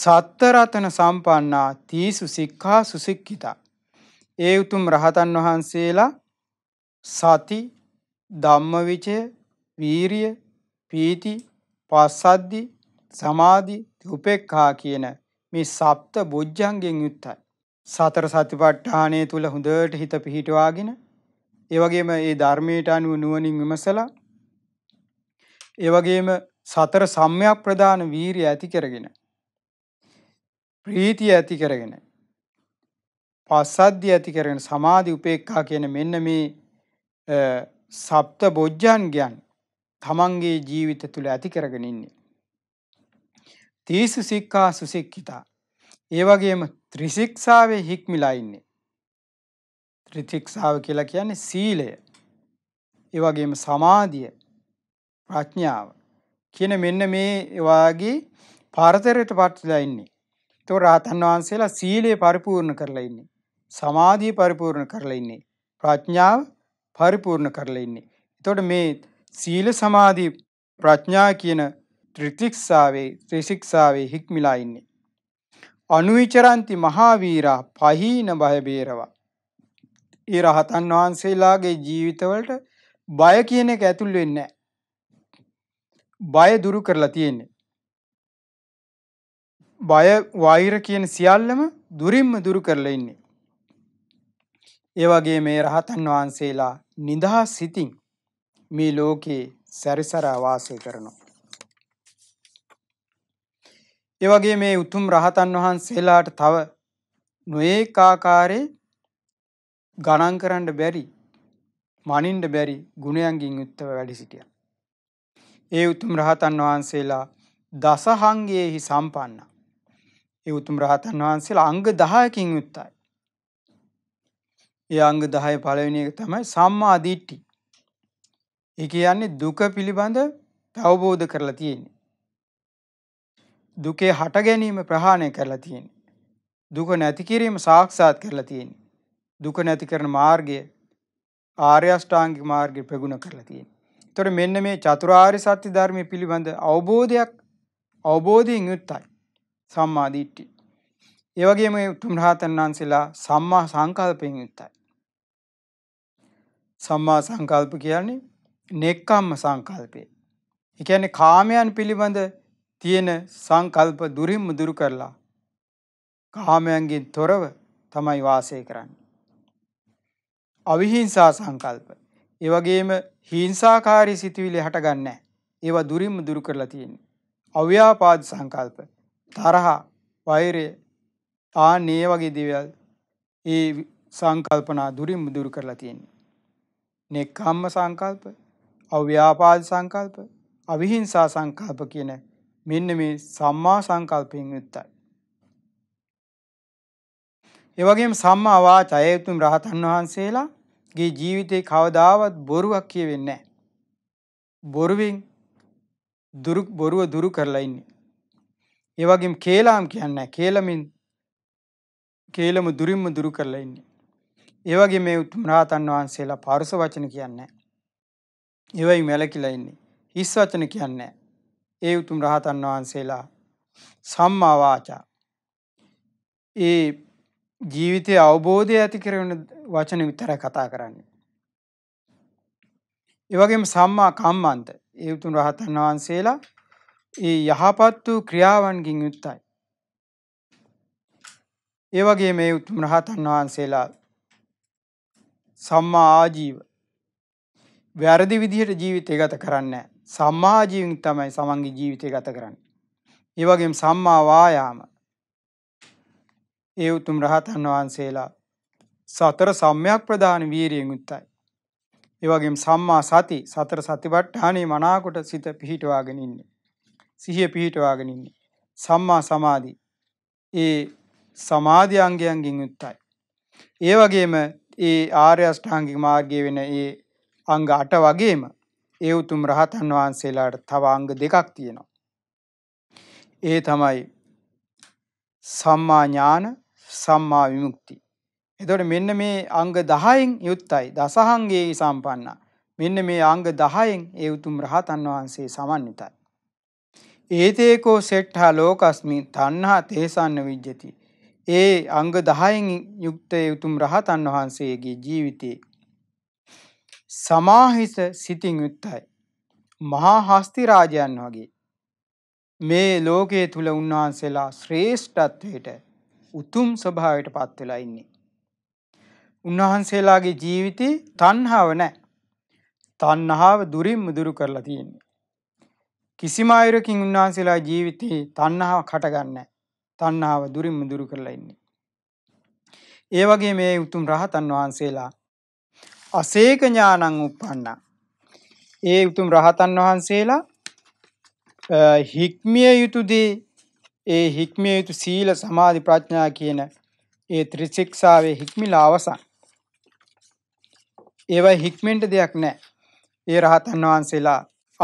සත්තරතන සම්පන්නා තීසු සික්ඛා සුසික්ඛිතා. ඒ උතුම් රහතන් වහන්සේලා සති ධම්මවිචය වීරිය පීති පස්සද්දි සමාධි උපේක්ඛා කියන මේ සප්ත බොජ්ජංගෙන් යුක්තයි. සතර සතිපට්ඨානය තුල හොඳට හිත පිහිටවාගෙන ඒ වගේම ඒ ධර්මයට අනුව නුවණින් විමසලා ඒ වගේම සතර සම්‍යක් ප්‍රදාන වීරිය ඇති කරගෙන ප්‍රීතිය ඇති කරගෙන පස්සද්ධිය ඇති කරගෙන සමාධි උපේක්ඛා කියන මෙන්න මේ සප්ත බොජ්ජන්ගයන් තමන්ගේ ජීවිත තුළ ඇති කරගෙන ඉන්නේ. තීසු සික්කා සුසික්කිතා. ඒ වගේම ත්‍රිසික්ෂාවේ හික්මිලා ඉන්නේ. ත්‍රිතික්ෂාව කියලා කියන්නේ සීලය. ඒ වගේම සමාධිය, ප්‍රඥාව කියන මෙන්න මේ වාගේ පාරතරයට පත්ලා ඉන්නේ. ඒතකොට රහතන් වහන්සේලා සීලය පරිපූර්ණ කරලා ඉන්නේ. සමාධිය පරිපූර්ණ කරලා ඉන්නේ. ප්‍රඥාව පරිපූර්ණ කරලා ඉන්නේ. එතකොට මේ සීල සමාධි ප්‍රඥා කියන ත්‍රිතික්ෂාවේ ත්‍රිශික්ෂාවේ හික්මිලා ඉන්නේ. අනුවිචරන්ති මහාවීරා පහීන බය බේරවා. ඒ රහතන් වහන්සේලාගේ ජීවිතවලට බය කියන එක ඇතුල් වෙන්නේ නැහැ. බය දුරු කරලා තියෙන්නේ. බය වෛර කියන සියල්ලම දුරින්ම දුරු කරලා ඉන්නේ. ඒ වගේ මේ රහතන් වහන්සේලා නිදහස් සිතින් මේ ලෝකේ සැරිසරා වාසය කරනවා. ඒ වගේ මේ උතුම් රහතන් වහන්සේලාට තව නොඒක ආකාරයේ ගණන් කරන්න බැරි මනින්ඩ බැරි ගුණයන්ගින් යුත්තව වැඩි සිටිය. ඒ උතුම් රහතන් වහන්සේලා දසහංගයෙහි සම්පන්න. ඒ උතුම් රහතන් වහන්සේලා අංග දහයකින් යුත්තයි. ඒ අංග දහය පළවෙනි එක තමයි සම්මාධීට්ටි. ඒ කියන්නේ දුක පිළිබඳ අවබෝධ කරලා තියෙන්නේ. දුකේ හට ගැනීම ප්‍රහාණය කරලා තියෙන්නේ. දුක නැති කිරීම සාක්ෂාත් කරලා තියෙන්නේ. දුක නැති කරන මාර්ගය ආර්ය අෂ්ටාංගික මාර්ගය ප්‍රගුණ කරලා තියෙන්නේ. ඒතර මෙන්න මේ චතුරාර්ය සත්‍ය ධර්මයේ පිළිබඳ අවබෝධයක් අවබෝධයෙන් යුක්තයි. සම්මා දිට්ඨිය. ඒ වගේම උතුම් රහතන් වහන්සේලා සම්මා සංකල්පයෙන් යුක්තයි. සම්මා සංකල්ප කියන්නේ නෙක්කම්ම සංකල්පය. එකන්නේ කාමයන් පිළිබඳ තියෙන සංකල්ප දුරින්ම දුරු කරලා කාමයන්ගෙන් තොරව තමයි වාසය කරන්න. අවිහිංසා සංකල්ප. ඒවගේම හිංසාකාරී සිතුවිලි හටගන්න ඒවා දුරින්ම දුරු කරලා තියෙන. අව්‍යාපාද සංකල්ප තරහා වෛරය ආ නේ වගේ දෙවල් ඒ සංකල්පනා දුරින් මුදුරු කරලා තියෙන්නේ. නෙක්ඛම්ම සංකල්ප අව්‍යාපාද සංකල්ප, අවිහිංසා සංකල්ප කියන මෙන්න මේ සම්මා සංකල්පයෙන් යුක්තයි. ඒ වගේම සම්මා වාචය උතුම් රහතන් වහන්සේලාගේ ජීවිතේ කවදාවත් බොරුවක් කියවෙන්නේ නැහැ. බොරුවෙන් දුරු බොරුව දුරු කරලා ඉන්නේ. ඒ වගේම කේලාම් කියන්නේ කේලමින් කේලම දුරින්ම දුරු කරලා ඉන්නේ. ඒ වගේ මේ උතුම් රහතන් වහන්සේලා පාරස වචන කියන්නේ එවයි මැලකිලා ඉන්නේ. හිස් වචන කියන්නේ ඒ උතුම් රහතන් වහන්සේලා සම්මා වාචා. ඒ ජීවිතයේ අවබෝධය ඇති කරන වචන විතරයි කතා කරන්නේ. ඒ වගේම සම්මා කම්මන්ත ඒ උතුම් රහතන් වහන්සේලා ඒ යහපත් වූ ක්‍රියාවන්ගෙන් යුක්තයි. ඒ වගේ මේ උතුම් රහතන් වහන්සේලා සම්මා ආජීව වැරදි විදිහට ජීවිතය ගත කරන්නේ සම්මා ජීවිත තමයි සමන්ගේ ජීවිතය ගත කරන්නේ. ඒ වගේම සම්මා වායාම ඒ උතුම් රහතන් වහන්සේලා සතර සම්‍යක් ප්‍රදාන වීරියෙන් යුක්තයි. ඒ වගේම සම්මා සති සතර සතිපට්ඨානේ මනාකොට සිත පිහිටවාගෙන ඉන්නේ. සිහිය පිහිටවාගෙන ඉන්නේ. සම්මා සමාධි ඒ සමාධි අංගයන්ගෙන් යුක්තයි. ඒ වගේම ඒ ආර්ය අෂ්ටාංගික මාර්ගයේ වෙන ඒ අංග අට වගේම ඒ උතුම් රහතන් වහන්සේලාට තව අංග දෙකක් තියෙනවා. ඒ තමයි සම්මා ඥාන සම්මා විමුක්ති. එතකොට මෙන්න මේ අංග 10න් යුක්තයි දසහංගේ සම්පන්න. මෙන්න මේ අංග 10න් ඒ උතුම් රහතන් වහන්සේ සමන්විතයි. ඒතේකෝ සෙට්ඨා ලෝකස්මි තණ්හා තේසන්න විජ්ජති. ඒ අංග 10න් යුක්තේ උතුම් රහතන් වහන්සේගේ ජීවිතේ සමාහිත සිතින් යුක්තයි. මහා හස්ති රාජයන් වගේ මේ ලෝකයේ තුල උන්වහන්සේලා ශ්‍රේෂ්ඨත්වයට උතුම් ස්වභාවයට පත් වෙලා ඉන්නේ. උන්වහන්සේලාගේ ජීවිතේ තණ්හාව නැහැ. තණ්හාව දුරින් මුදුරු කරලා තියෙන්නේ. කිසිම අයරකින් උන්වහන්සේලා ජීවිතේ තණ්හාව කටගන්නේ තණ්හාව දුරින් මුදුරු කරලා ඉන්නේ. ඒ වගේ මේ උතුම් රහතන් වහන්සේලා අසේක ඥානං උප්පන්නා. ඒ උතුම් රහතන් වහන්සේලා හික්මිය යුතු දේ ඒ හික්මිය යුතු සීල සමාධි ප්‍රඥා කියන ඒ ත්‍රිශික්ෂාවේ හික්මිලා අවසන්. ඒවයි හික්මෙන්ට දෙයක් නැහැ. ඒ රහතන් වහන්සේලා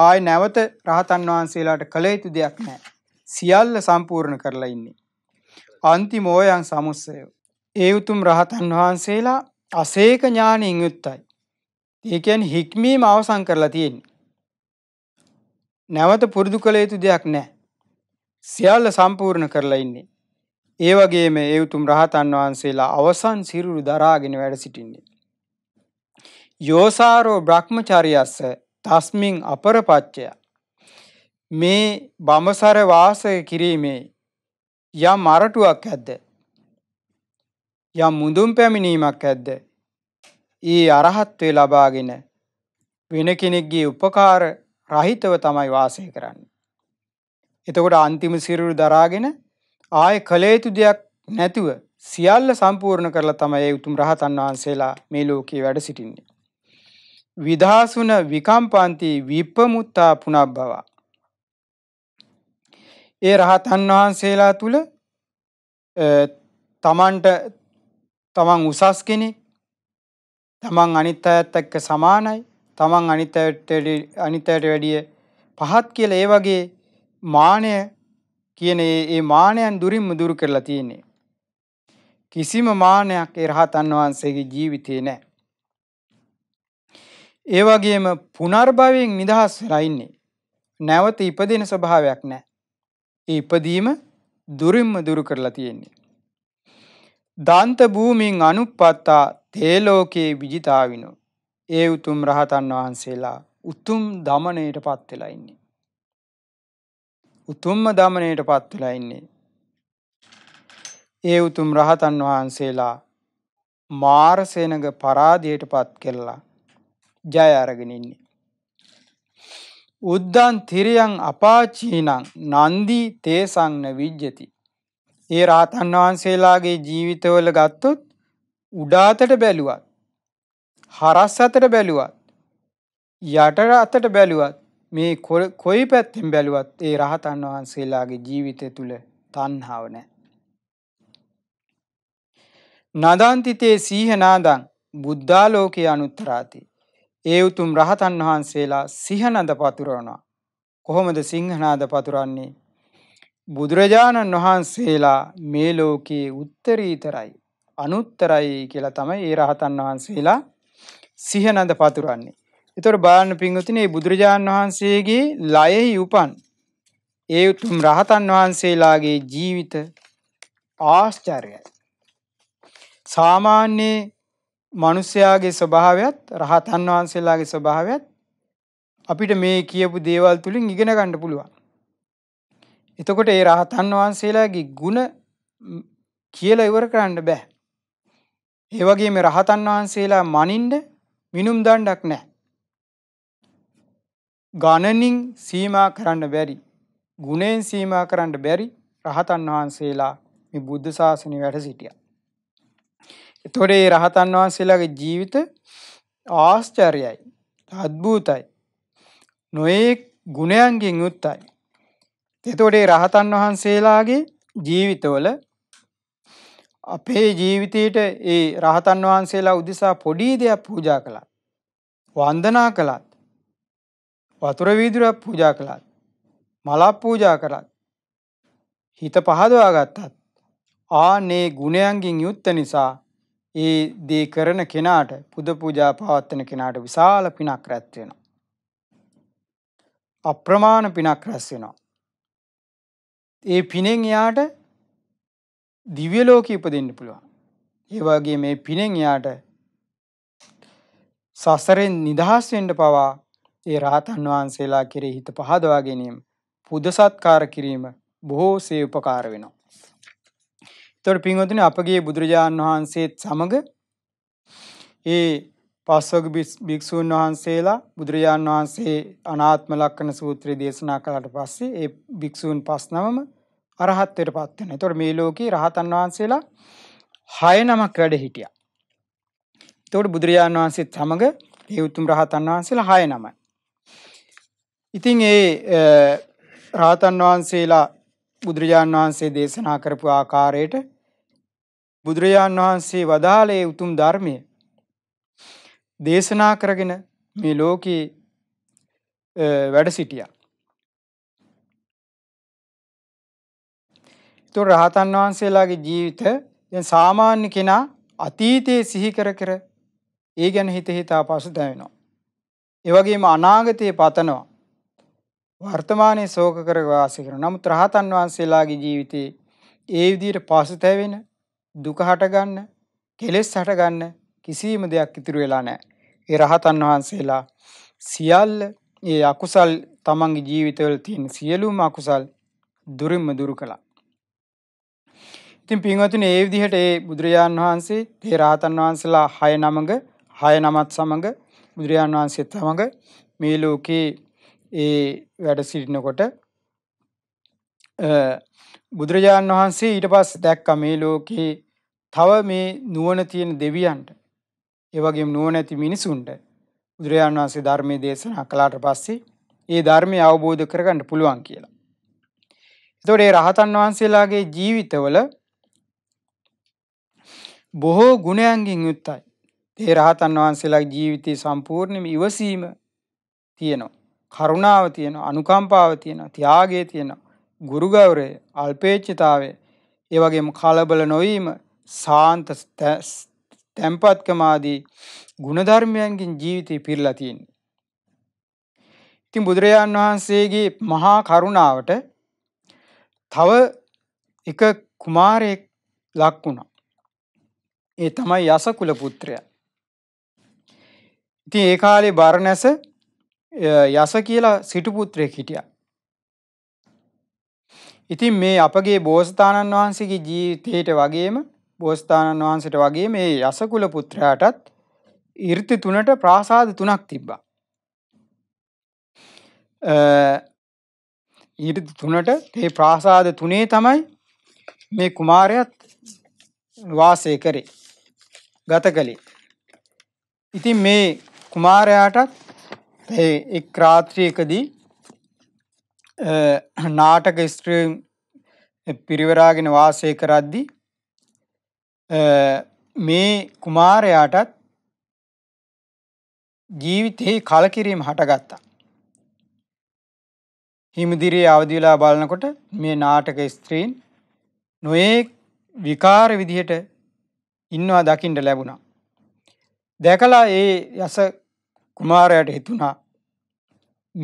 ආය නැවත රහතන් වහන්සේලාට කළ යුතු දෙයක් නැහැ. සියල්ල සම්පූර්ණ කරලා ඉන්නේ. අන්තිමෝයන් සමුස්සය. ඒ උතුම් රහතන් වහන්සේලා අසේක ඥානයෙන් යුත්තයි. ඒකැන් හික්මීම අවසං කරලා තියෙන්. නැවත පුරුදු කළ යුතු දෙයක් නෑ. සියල්ල සම්පූර්ණ කරලා ඉන්නේ. ඒ වගේම ඒ උතුම් රහතන් වහන්සේලා අවසන් සිරුරු දරාගෙන වැඩ සිටින්නේ. යෝසාරෝ බ්‍රහ්මචරියස්ස තස්මින් අපරපච්චය. මේ බඹසර වාසය කිරීමේ යම් අරටුවක් ඇද්ද යම් මුදුන් පැමිණීමක් ඇද්ද. ඊ අරහත්වේ ලබාගෙන වෙන කෙනෙක්ගේ උපකාර රහිතව තමයි වාසය කරන්න. එතකොට අන්තිම සිරුරු දරාගෙන ආය කළේතු දෙයක් නැතුව සියල්ල සම්පූර්ණ කරලා තමයි ඒ උතුම් රහතන් වහන්සේලා මේ ලෝකයේ වැඩ සිටින්නේ. විදහාසුන විකම්පන්ති විප්පමුත්තා පුනබ්බවා. ඒ රහතන් වහන්සේලා තුළ තමන්ට තමන් උසස් කෙනෙක් තමන් අනිත් අයත් එක්ක සමානයි තමන් අනිත් අයට වැඩිය පහත් කියලා ඒ වගේ මානය කියන ඒ මානයන් දුරින්ම දුරු කරලා තියෙන්නේ. කිසිම මානයක් ඒ රහතන් වහන්සේගේ ජීවිතේ නැහැ. ඒ වගේම පුනර්භවයෙන් නිදහස් වෙලා ඉන්නේ. නැවත ඉපදෙන ස්වභාවයක් නැහැ. ඒ ඉපදීම දුරින්ම දුරු කරලා තියෙන්නේ. දන්ත භූමින් අනුප්පත්තා තේ ලෝකේ විජිතාවිනෝ ඒ උතුම් රහතන් වහන්සේලා උතුම් දමණයටපත් වෙලා ඉන්නේ උතුම්ම දමණයටපත් වෙලා ඉන්නේ ඒ උතුම් රහතන් වහන්සේලා මාරසේනග පරාදයටපත් කරලා ජය අරගෙන ඉන්නේ උද්දන් තිරියන් අපාචීනං නන්දී තේසංන විජ්ජති ඒ රාතන් වහන්සේලාගේ ජීවිතවල ගත්තොත් උඩාතට බැලුවත් හරස් අතට බැලුවත් යට අතට බැලුවත් මේ කොයි පැත්තෙන් බැලුවත් ඒ රහතන් වහන්සේලාගේ ජීවිතය තුළ තන්හාව නෑ. නදන්තිතේ සීහනාදං බුද්ධාලෝකය අනුත්තරාති. ඒ උතුම් රහතන් වහන්සේලා සිහනඳ පතුරවනවා. කොහොමද සිංහනාද පතුරන්නේ බුදුරජාණන් වහන්සේලා මේ ලෝකයේ උත්තරීතරයි අනුත්තරයි කියලා තමයි ඒ රහතන් වහන්සේලා සිහනඳ පතුරන්නේ. ඒතර බාන්න පිංගුතිනේ බුදුරජාණන් වහන්සේගේ ලයෙහි උපන් ඒ උතුම් රහතන් වහන්සේලාගේ ජීවිත ආශ්චර්යයි. සාමාන්‍ය මිනිස්යාගේ ස්වභාවයත් රහතන් වහන්සේලාගේ ස්වභාවයත් අපිට මේ කියපු දේවල් තුලින් ඉගෙන ගන්න පුළුවන්. එතකොට ඒ රහතන් වහන්සේලාගේ ගුණ කියලා ඉවර කරන්න බෑ. ඒ වගේ මේ රහතන් වහන්සේලා මනින්ඩ මිනුම් දණ්ඩක් නෑ. ගණනින් සීමා කරන්න බැරි. ගුණෙන් සීමා කරන්න බැරි රහතන් වහන්සේලා මේ බුද්ධ ශාසනය වැඩ සිටියා. එතකොට ඒ රහතන් වහන්සේලාගේ ජීවිත ආශ්චර්යයි, අද්භූතයි. නොයේ ගුණයන්ගෙන් යුක්තයි. එතකොටේ රහතන් වහන්සේලාගේ ජීවිතවල අපේ ජීවිතයට ඒ රහතන් වහන්සේලා උදෙසා පොඩි දෙයක් පූජා කළත් වන්දනා කළත් වතුර වීදුරක් පූජා කළත් මලක් පූජා කරත් හිත පහදවා ගත්තත් ආනේ ගුණයන්ගින් යුත්ත නිසා ඒ දේ කරන කෙනාට පුද පූජා පවත්වන කෙනාට විශාල පිනක් රැස් වෙනවා අප්‍රමාණ පිනක් රැස් වෙනවා ඒ පිනෙන් එයාට දිව්‍ය ලෝක ඉපදෙන්න පුළුවන්. ඒ වගේ මේ පිනෙන් එයාට සසරෙන් නිදහස් වෙන්න පවා ඒ රහතන් වහන්සේලා කෙරෙහි හිත පහදවා ගැනීම පුද සත්කාර කිරීම බොහෝසේ උපකාර වෙනවා. එතකොට පින්වතුනි අපගේ බුදුරජාන් වහන්සේත් සමග ඒ පස්වග භික්ෂූන් වහන්සේලා බුදුරජාන් වහන්සේ අනාත්ම ලක්ෂණ සූත්‍රය දේශනා කළාට පස්සේ ඒ භික්ෂූන් පස් නමම අරහත්ත්වයට පත් වෙනවා. ඒතකොට මේ ලෝකේ රහතන් වහන්සේලා 6 නමක් වැඩ හිටියා. ඒතකොට බුදුරජාන් වහන්සේත් සමග ඒ උතුම් රහතන් වහන්සේලා 6 නමයි. ඉතින් ඒ රහතන් වහන්සේලා බුදුරජාන් වහන්සේ දේශනා කරපු ආකාරයට බුදුරජාන් වහන්සේ වදාළේ උතුම් ධර්මයේ දේශනා කරගෙන මේ ලෝකයේ වැඩ සිටියා. තු රහතන් වහන්සේලාගේ ජීවිත දැන් සාමාන්‍ය කෙනා අතීතයේ සිහි කර කර ඒ ගැන හිත හිතා පසුතැවෙනවා. ඒ වගේම අනාගතයේ පතනවා. වර්තමානයේ ශෝක කර වාසය කරනවා. නමුත් රහතන් වහන්සේලාගේ ජීවිතේ ඒ විදිහට පසුතැවෙන, දුක හටගන්න, කෙලෙස් හටගන්න කිසිම දෙයක් ඉතුරු වෙලා නැහැ. ඒ රහතන් වහන්සේලා සියල්ල ඒ අකුසල් තමන්ගේ ජීවිතවල තියෙන සියලුම අකුසල් දුරින්ම දුරු කළා. ඉතින් පින්වතුනි ඒ විදිහට ඒ බුදුරජාන් වහන්සේ ඒ රහතන් වහන්සේලා හය නමඟ හය නමත් සමඟ බුදුරජාන් වහන්සේත් සමඟ මේ ලෝකේ ඒ වැඩ සිටිනකොට බුදුරජාණන් වහන්සේ ඊට පස් දැක්ක මේ ලෝකයේ තව මේ නුවන තියෙන දෙවියන්ට ඒවගේ නුවනැති මිනිසුන්ට බුදුරජාන් වහන්සේ ධර්මය දේශනා කලාට පස්සේ ඒ ධර්මය අවබෝධ කරගන්න පුළුවන් කියලා. එතොට ඒ රහතන් වහන්සේලාගේ ජීවිතවල බොහෝ ගුණයන්ගින් යුත්තයි. ඒ රහතන් වහන්සේලා ජීවිතය සම්පූර්ණයම ඉවසීම තියෙනවා. කරුණාව තියෙන අනුකම්පාව තියෙන තියාගේ තියෙන ගුරුගෞරය අල්පේච්චිතාවේ ඒවගේම කලබල නොවීම සාන්ත තැම්පත්කම ආදී ගුණධර්මයන්ගෙන් ජීවිතය පිරලා තියෙන්නේ. ඉතින් බුදුරජාන් වහන්සේගේ මහා කරුණාවට තව එක කුමාරයෙක් ලක් වුණා. ඒ තමයි යසකුල පුත්‍රයා. ඉතින් ඒ කාලේ බරණැස යස කියලා සිටු පුත්‍රයෙක් හිටියා. ඉතින් මේ අපගේ බෝසතාණන් වහන්සේගේ ජීවිතයට වගේම බෝස්ථානන් වහන්සට වගේ මේ යසකුල පුත්‍රයාටත් ඉර්ති තුනට ප්‍රාසාද තුනක් තිබ්බා. ඉරි තුනට ඒ ප්‍රාසාද තුනේ තමයි මේ කුමාරයත් වාසය කරේ ගත කළේ. ඉතින් මේ කුමාරයාටත් එක් රාත්‍රියකදී නාටක ස්ත්‍රීම් පිරිවරාගෙන වාසය කරද්දී මේ කුමාරයාටත් ජීවිතයේ කලකිරීම හටගත්තා. හිමදිරේ අවදි වෙලා බලනකොට මේ නාටක ස්ත්‍රීන් නොයේ විකාර විදිහට ඉන්නවා දකින්න ලැබුණා. දැකලා ඒ යස කුමාරයාට හිතුණා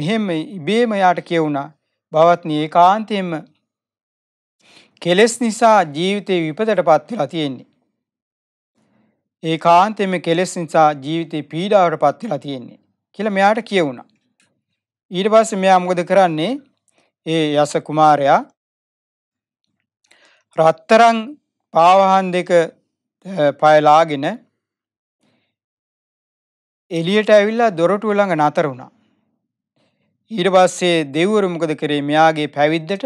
මෙහෙම ඉබේම යාට කියවුණා භවත්නි ඒකාන්තයෙන්ම කෙලෙස් නිසා ජීවිතේ විපතටපත් වෙලා තියෙන්නේ. ඒ කාන්තෙම කෙලෙස් නිසා ජීවිතේ පීඩාවට පත් වෙලා තියෙන්නේ කියලා මෙයාට කියවුණා. ඊට පස්සේ මෙයා මොකද කරන්නේ? ඒ යස කුමාරයා රත්තරන් පාවහන් දෙක පයලාගෙන එළියට ඇවිල්ලා දොරටුව ළඟ නතර වුණා. ඊට පස්සේ දෙව්වරු මොකද කරේ? මෙයාගේ පැවිද්දට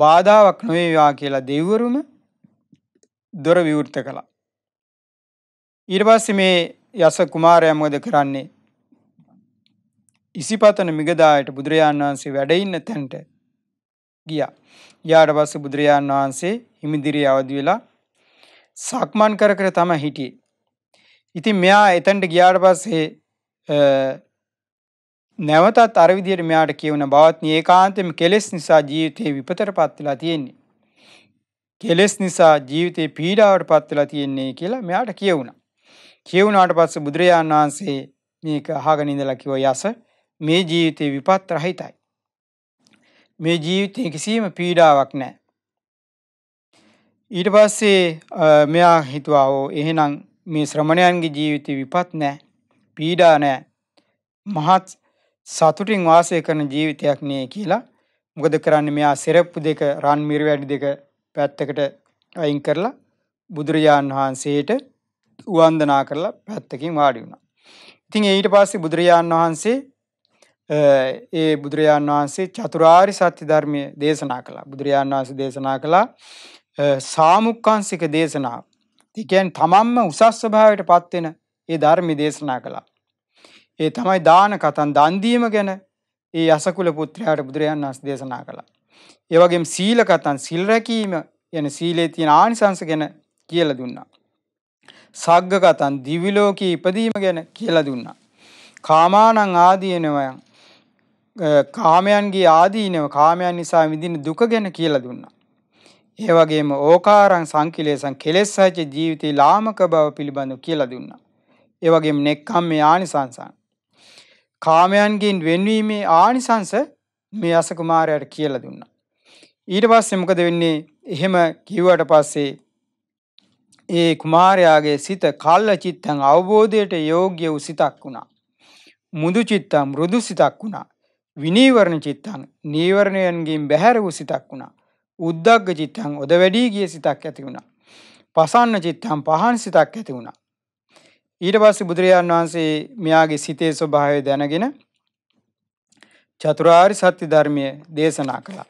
බාධාවක් නොවේවා කියලා දෙව්වරුම දොර විවෘත කළා. ඊට පස්සේ මේ යස කුමාරයා මොකද කරන්නේ? ඉසිපතන මිගදායට බුදුරජාන් වහන්සේ වැඩ ඉන්න තැනට ගියා. ගියාට පස්සේ බුදුරජාන් වහන්සේ හිමිදිරිය අවදි වෙලා සක්මන් කර කර තමයි හිටියේ. ඉතින් මෙයා එතැන්ට ගියාට පස්සේ නැවතත් අර විදියට මෙයාට කියවන බවත්නි ඒකාන්තයෙන් කෙලෙස් නිසා ජීවිතේ විපතටපත් වෙලා තියෙන්නේ. කෙලෙස් නිසා ජීවිතේ පීඩාවටපත් වෙලා තියෙන්නේ කියලා මෙයාට කියවුණා. කියවුණාට පස්සේ බුදුරජාණන් වහන්සේ මේක අහගෙන ඉඳලා කිව්ව යස මේ ජීවිතේ විපත් රහිතයි. මේ ජීවිතේ කිසිම පීඩාවක් නැහැ. ඊට පස්සේ මෙයා හිතුවා ඕ එහෙනම් මේ ශ්‍රමණයන්ගේ ජීවිතේ විපත් නැහැ. පීඩා නැහැ. මහත් සතුටින් වාසය කරන ජීවිතයක් නේ කියලා. මොකද කරන්නේ මෙයා සෙරප්පු දෙක රන් මිරිවැඩි දෙක පැත්තකට අයින් කරලා බුදුරජාන් වහන්සේට උවන්දනා කරලා පැත්තකින් වාඩි වුණා. ඉතින් ඊට පස්සේ බුදුරජාණන් වහන්සේ ඒ බුදුරජාණන් වහන්සේ චතුරාරි සත්‍ය ධර්මය දේශනා කළා. බුදුරජාණන් වහන්සේ දේශනා කළා සාමුක්කාංශික දේශනාව. තිකැන් තමන්ම උසස්වභාවයට පත්වෙන ඒ ධර්මි දේශනා කළා. ඒ තමයි දාන කතන් දන්දීම ගැන ඒ අසකුල පුත්‍රයාට බුදුරජාන් වහන්සේ දේශනා කළා. ඒ වගේම සීල කතන් සිල් රැකීම යන සීලේ තියෙන ආනිසංස ගැන කියලා දුන්නා. සග්ගකතන් දිවි ලෝකයේ ඉපදීම ගැන කියලා දුන්නා. කාමානං ආදීනවයන් කාමයන්ගේ ආදීනව කාමයන් නිසා විඳින දුක ගැන කියලා දුන්නා. ඒ වගේම ඕකාරං සංකිලේසං කෙලෙස් සහිත ජීවිතේ ලාමක බව පිළිබඳව කියලා දුන්නා. ඒ වගේම නෙක්ඛම්ම ආනිසංසං කාමයන්ගෙන් වෙන්වීමේ ආනිසංස මේ අසකුමාරයාට කියලා දුන්නා. ඊට පස්සේ මොකද වෙන්නේ? එහෙම කිව්වට පස්සේ ඒ කුමාරයාගේ සිත කල්ල චිත්තං අවබෝධයට යෝග්‍ය වූ සිතක් වුණා. මුදු චිත්තම් රුදු සිතක් වුණා. විනීවරණ චිත්තං නීවරණයන්ගින් බැහැර වූ සිතක් වුණා. උද්දග්ග චිත්තං ඔද වැඩී ගිය සිතක් ඇති වුණා. පසන්න චිත්තම් පහන් සිතක් ඇති වුණා. ඊට පස්සේ බුදුරජාන් වහන්සේ මෙයාගේ සිතේ ස්වභාවය දැනගෙන චතුරාරි සත්‍ය ධර්මය දේශනා කළා.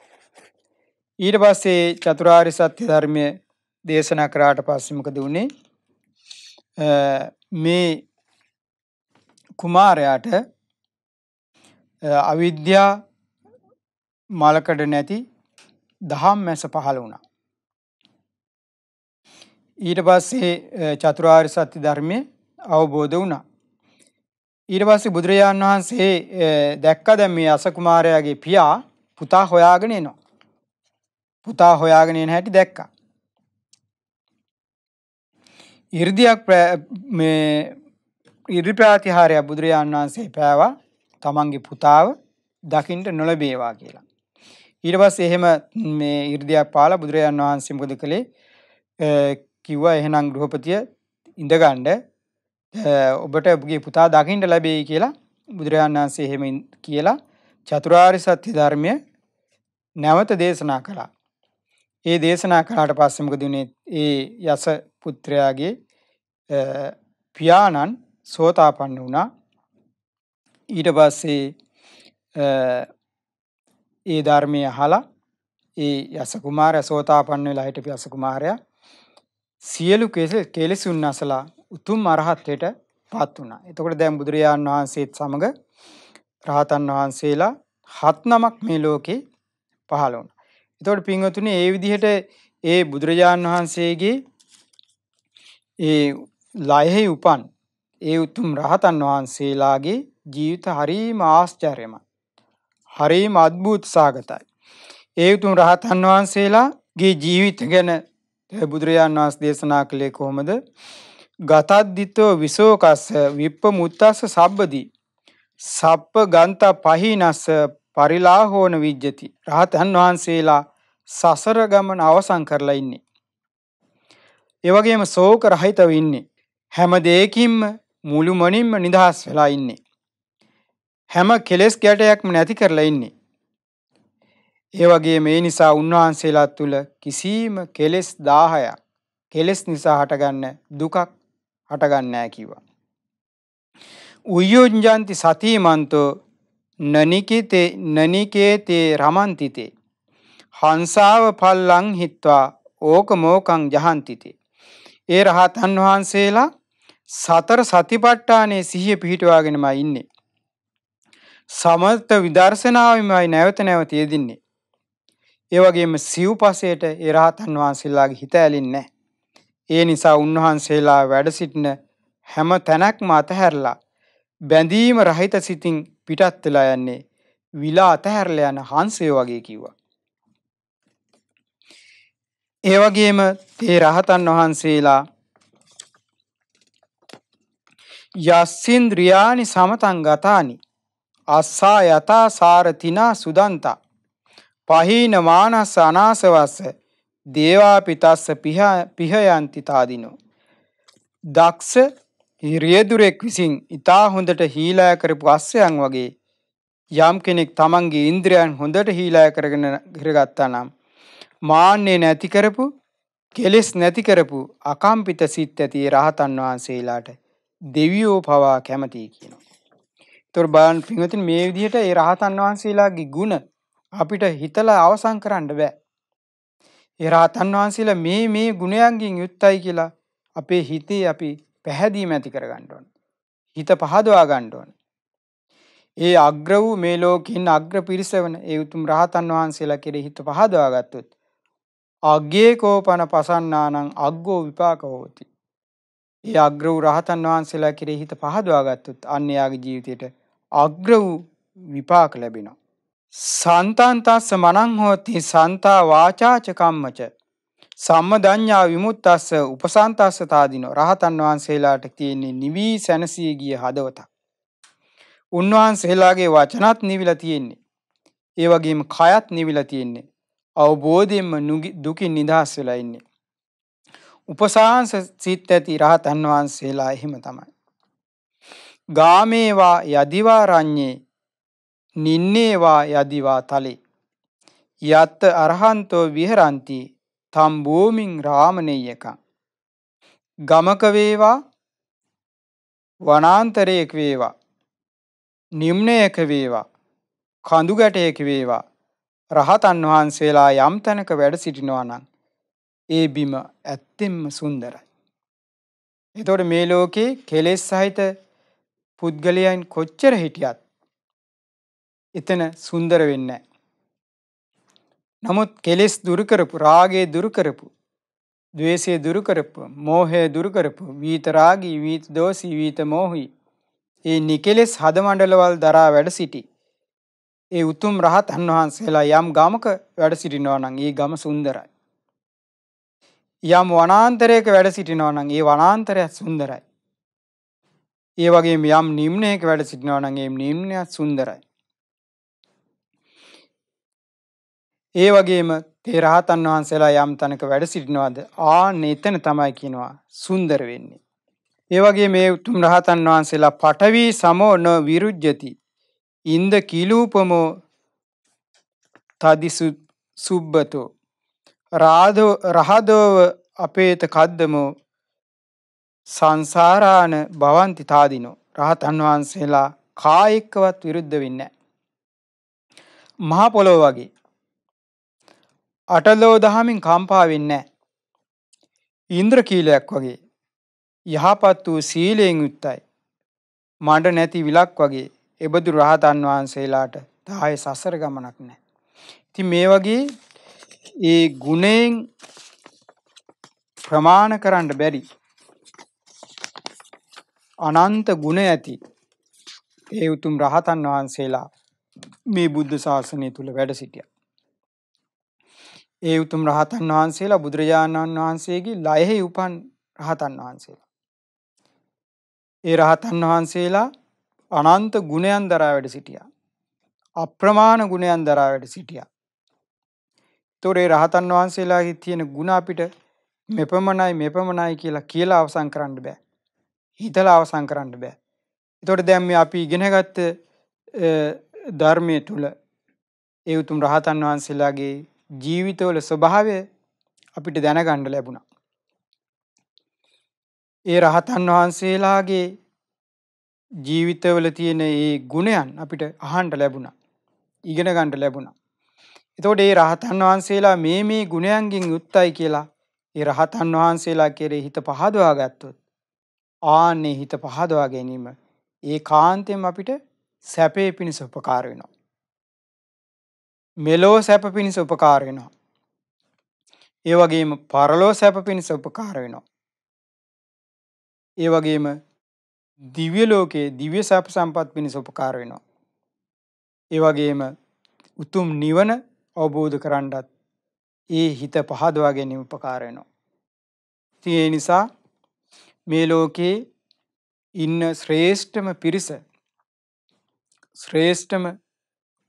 ඊට පස්සේ චතුරාරි සත්‍ය ධර්මය දේශනා කරාට පස්සේ මොකද වුනේ? මේ කුමාරයාට අවිද්‍යා මලකඩ නැති දහම් මැස පහළ වුණා. ඊට පස්සේ චතුරාර් සත්‍ය ධර්මය අවබෝධ වුණා. ඊට පස්සේ බුදුරජාණන් වහන්සේ දැක්ක දැ මේ අසකුමාරයාගේ පියා පුතා හොයාගෙන එනවා. පුතා හොයාගෙන එන හැටි දැක්කා. 이르දියක් මේ ඉරි ප්‍රාතිහාරය බුදුරජාන් වහන්සේ පෑවා තමන්ගේ පුතාව දකිින්ට නොලබේවා කියලා. ඊට පස් එහෙම මේ ඉර්ධයක් පාල බුදුරජාන් වහන්සේ මොද කළේ කිව්වා එහෙනම් ගෘහපතිය ඉඳගණ්ඩ ඔබට ඔබගේ පුතා දකිින්ට ලැබේ කියලා බුදුරජාන් වහන්සේ එහෙම කියලා චතුරාරි සත්‍ය ධර්මය නැවත දේශනා කළා. ඒ දේශනා කලාට පස්සමක දුනේ ඒ යස පුත්‍රයාගේ පියාණන් සෝතාපන්න වුණා. ඊට පස්සේ ඒ ධර්මය අහලා ඒ යස කුමාරය සෝතාපන්න වෙලා හිටපු යස කුමාරයා සියලු කෙලෙසුන් අසලා උතුම් අරහත්වයට පත් වුණා. එතකොට දැන් බුදුරජාණන් වහන්සේත් සමඟ රහතන් වහන්සේලා හත් නමක් මේ ලෝකේ පහළ වුණා. එතකොට පින්වතුනි ඒ විදිහට ඒ බුදුරජාණන් වහන්සේගේ ඒ ලයෙහි උපන් ඒ උතුම් රහතන් වහන්සේලාගේ ජීවිත හරීම ආශ්චර්යමත්. හරීම අද්භූත සාගතයි. ඒ උතුම් රහතන් වහන්සේලාගේ ජීවිත ගැන බුදුරජාන් වහන්සේ දේශනා කළේ කොහොමද? ගතද්දිතෝ විසෝකස්ස විප්ප මුත්තස්ස සබ්බදී සප්ප ගන්ත පහිනස්ස පරිලාහෝන විජ්ජති. රහතන් වහන්සේලා සසර ගමන අවසන් කරලා ඉන්නේ. ඒවගේම සෝක රහිතව ඉන්නේ. හැම දෙයකින්ම මුළු මනින්ම නිදහස් වෙලා ඉන්නේ. හැම කෙලෙස් ගැටයක්ම නැති කරලා ඉන්නේ. ඒවගේ මේ නිසා උන්වහන්සේලා තුළ කිසිීම කෙලෙස් දාහයක් කෙලෙස් නිසා හටගන්න දුකක් හටගන්නෑ කිවා. උයෝජ්ජන්ති සතිීමන්තෝ නනිකිතේ නනිකේතේ රමන්තිතේ. හංසාාව පල්ලං හිත්වා ඕක මෝකං ජහන්තිතේ. ඒ රහතන් වහන්සේලා සතර සතිපට්ඨානයේ සිහිය පිහිටවාගෙනම ඉන්නේ. සමත විදර්ශනාවෙමයි නැවත නැවත යෙදින්නේ. ඒ වගේම සිව්පසයට ඒ රහතන් වහන්සේලාගේ හිත ඇලින්නේ ඒ නිසා උන්වහන්සේලා වැඩ සිටින හැම තැනක්ම අතහැරලා බැඳීම රහිත සිතින් පිටත් වෙලා යන්නේ විලා අතහැරලා යන හංසය වගේ කිව්වා. ඒ වගේම ඒ රහතන් වහන්සේලා යස්සින්ද්‍රියානි සමතන් ගතානි අස්සා යතා සාරතිනා සුදන්තා පහීන මානස්ස අනාසවස්ස දේවාපිතස්ස පිහයන්ති තාදිනෝ. දක්ෂ රියදුරෙක් විසින් ඉතා හොඳට හීලාය කරපු අස්සයන් වගේ යම් කෙනෙක් තමන්ගේ ඉන්ද්‍රයන් හොඳට හීලාය කරගෙන හිරගත්තා නම් මාන්නේ නැති කරපු කෙලෙස් නැති කරපු අකම්පිත සිත් ඇති රහතන් වහන්සේලාට දෙවියෝ පවා කැමතියි කියනවා. ඒතොර බලන්න පින්වතුනි මේ විදිහට ඒ රහතන් වහන්සේලාගේ ගුණ අපිට හිතලා අවසන් කරන්න බෑ. ඒ රහතන් වහන්සේලා මේ මේ ගුණයන්ගෙන් යුක්තයි කියලා අපේ හිතේ අපි පැහැදීම ඇති කරගන්න ඕන. හිත පහදවා ගන්න ඕන. ඒ අග්‍ර වූ මේ ලෝකින් අග්‍ර පිරිසවන ඒ උතුම් රහතන් වහන්සේලා කෙරෙහි හිත පහදවා ගත්තොත් අග්ගේ කෝපන පසන්නානං අග්ගෝ විපාක හෝති. ඒ අග්‍ර වූ රහතන් වහන්සේලා කෙරෙහි හිත පහදවා ගත්තොත් අන්න එයාගේ ජීවිතයට අග්‍ර වූ විපාක ලැබෙනවා. සන්තන් තස්ස මනං හෝති සන්තා වාචාච කම්මච සම්මදඤ්ඤා විමුක්තස්ස උපසන්තස්ස තාදීනෝ රහතන් වහන්සේලාට තියෙන්නේ නිවි සැනසී ගිය හදවතක්. උන්වහන්සේලාගේ වචනත් නිවිලා තියෙන්නේ. ඒ වගේම කයත් නිවිලා තියෙන්නේ. අවබෝධයෙන්ම දුකින් නිදහස් වෙලා ඉන්නේ. උපසාංශ සිත් ඇති රහතන් වහන්සේලා එහෙම තමයි. ගාමේවා යදිවා රඤ්ඤේ නින්නේවා යදිවා තලේ යත් අරහන්තෝ විහරಂತಿ තම් භූමින් රාමනේයක ගමක වේවා වනාන්තරයක වේවා නිම්නයක වේවා කඳු ගැටයක වේවා රහතන් වහන්සේලා යම් තැනක වැඩ සිටිනවා නම් ඒ බිම ඇත්තෙන්ම සුන්දරයි. එතොට මේ ලෝකයේ කෙලෙස් සහිත පුද්ගලයන් කොච්චර හිටියත් එතන සුන්දර වෙන්න. නමුත් කෙලෙස් දුරුකරපු රාගේ දුරුකරපු දවේසේ දුරුකරපු මෝහය දුරුකරපු වීතරාගී වීත දෝසී වීත මෝහි ඒ නිකෙලෙස් හදමණඩලවල් දරා වැඩ සිටි ඒ උතුම් රහතන් වහන්සේලා යම් ගමක වැඩ සිටිනවා නම් ඒ ගම සුන්දරයි. යම් වනාන්තරයක වැඩ සිටිනවා නම් ඒ වනාන්තරයත් සුන්දරයි. ඒ වගේ යම් නිම්නයක වැඩ සිටිනවා නම් ඒ නිම්නයත් සුන්දරයි. ඒ වගේම තේ රහතන් වහන්සේලා යම් තැනක වැඩ සිටිනවාද ආන්න එතන තමයි කියනවා සුන්දර වෙන්නේ. ඒ වගේ මේ උතුම් රහතන් වහන්සේලා පටවි සමෝන විරුද්ධති ඉන්ද කිලූපමෝ තදිසු සුබ්බතෝ රාධෝ රහදෝව අපේත කද්දමෝ සංසාරාන භවන්ති තාදිනෝ රහතන් වහන්සේලා කායෙක්කවත් විරුද්ධ වෙන්නේ මහා පොළොව වගේ අටලෝ දහමින් කම්පා වෙන්නේ ඉන්ද්‍රකීලයක් වගේ යහපත් වූ සීලයෙන් යුක්තයි මඩ නැති විලක් වගේ එබඳු රහතන් වහන්සේලාට තාය සසර ගමනක් නෑ. ඉතින් මේ වගේ ඒ ගුණයෙන් ප්‍රමාණ කරන්න බැරි අනන්ත ගුණ ඇති ඒ උතුම් රහතන් වහන්සේලා මේ බුද්ධ ශාසනය තුළ වැඩ සිටිය. ඒ උතුම් රහතන් වහන්සේලා බුදුරජාණන් වහන්සේගේ ලයෙහි උපන් රහතන් වහන්සේලා. ඒ රහතන් වහන්සේලා අනන්ත ගුණයන් දරා වැඩ සිටියා. අප්‍රමාණ ගුණයන් දරා වැඩ සිටියා. තොරේ රහතන් වහන්සේලාගේ තියෙන ගුණ අපිට මෙපමණයි මෙපමණයි කියලා කියලා අවසන් කරන්න බෑ. හිතලා අවසන් කරන්න බෑ. එතකොට දැන් මේ අපි ඉගෙනගත්ත ධර්මයේ තුල ඒ උතුම් රහතන් වහන්සේලාගේ ජීවිතවල ස්වභාවය අපිට දැනගන්න ලැබුණා. ඒ රහතන් වහන්සේලාගේ ජීවිතවල තියෙන ඒ ගුණයන් අපිට අහන්ට ලැබුණා. ඉගෙන ගන්ට ලැබුණා. එතෝට ඒ රහතන් වහන්සේලා මේ මේ ගුණයන්ගින් යුත්තයි කියලා ඒ රහතන් වහන්සේලා කෙරේ හිත පහදවා ගත්තොත්. ආන්නේ හිත පහදවා ගැනීම ඒ කාන්තයෙන් අපිට සැපේ පිණිස උපකාර වෙනවා. මෙලෝ සැප පිණිස උපකාර වෙනවා. ඒ වගේම පරලෝ සැප පිණිස උපකාර වෙනවා. ඒ වගේම දිව්‍ය ලෝකයේ දිව්‍ය සැප සම්පත් පිණිස උපකාර වෙනවා. ඒ වගේම උතුම් නිවන අවබෝධ කරන්නත් ඒ හිත පහදවා ගැනීම උපකාර වෙනවා. ඉතින් ඒ නිසා මේ ලෝකේ ඉන්න ශ්‍රේෂ්ඨම පිරිස ශ්‍රේෂ්ඨම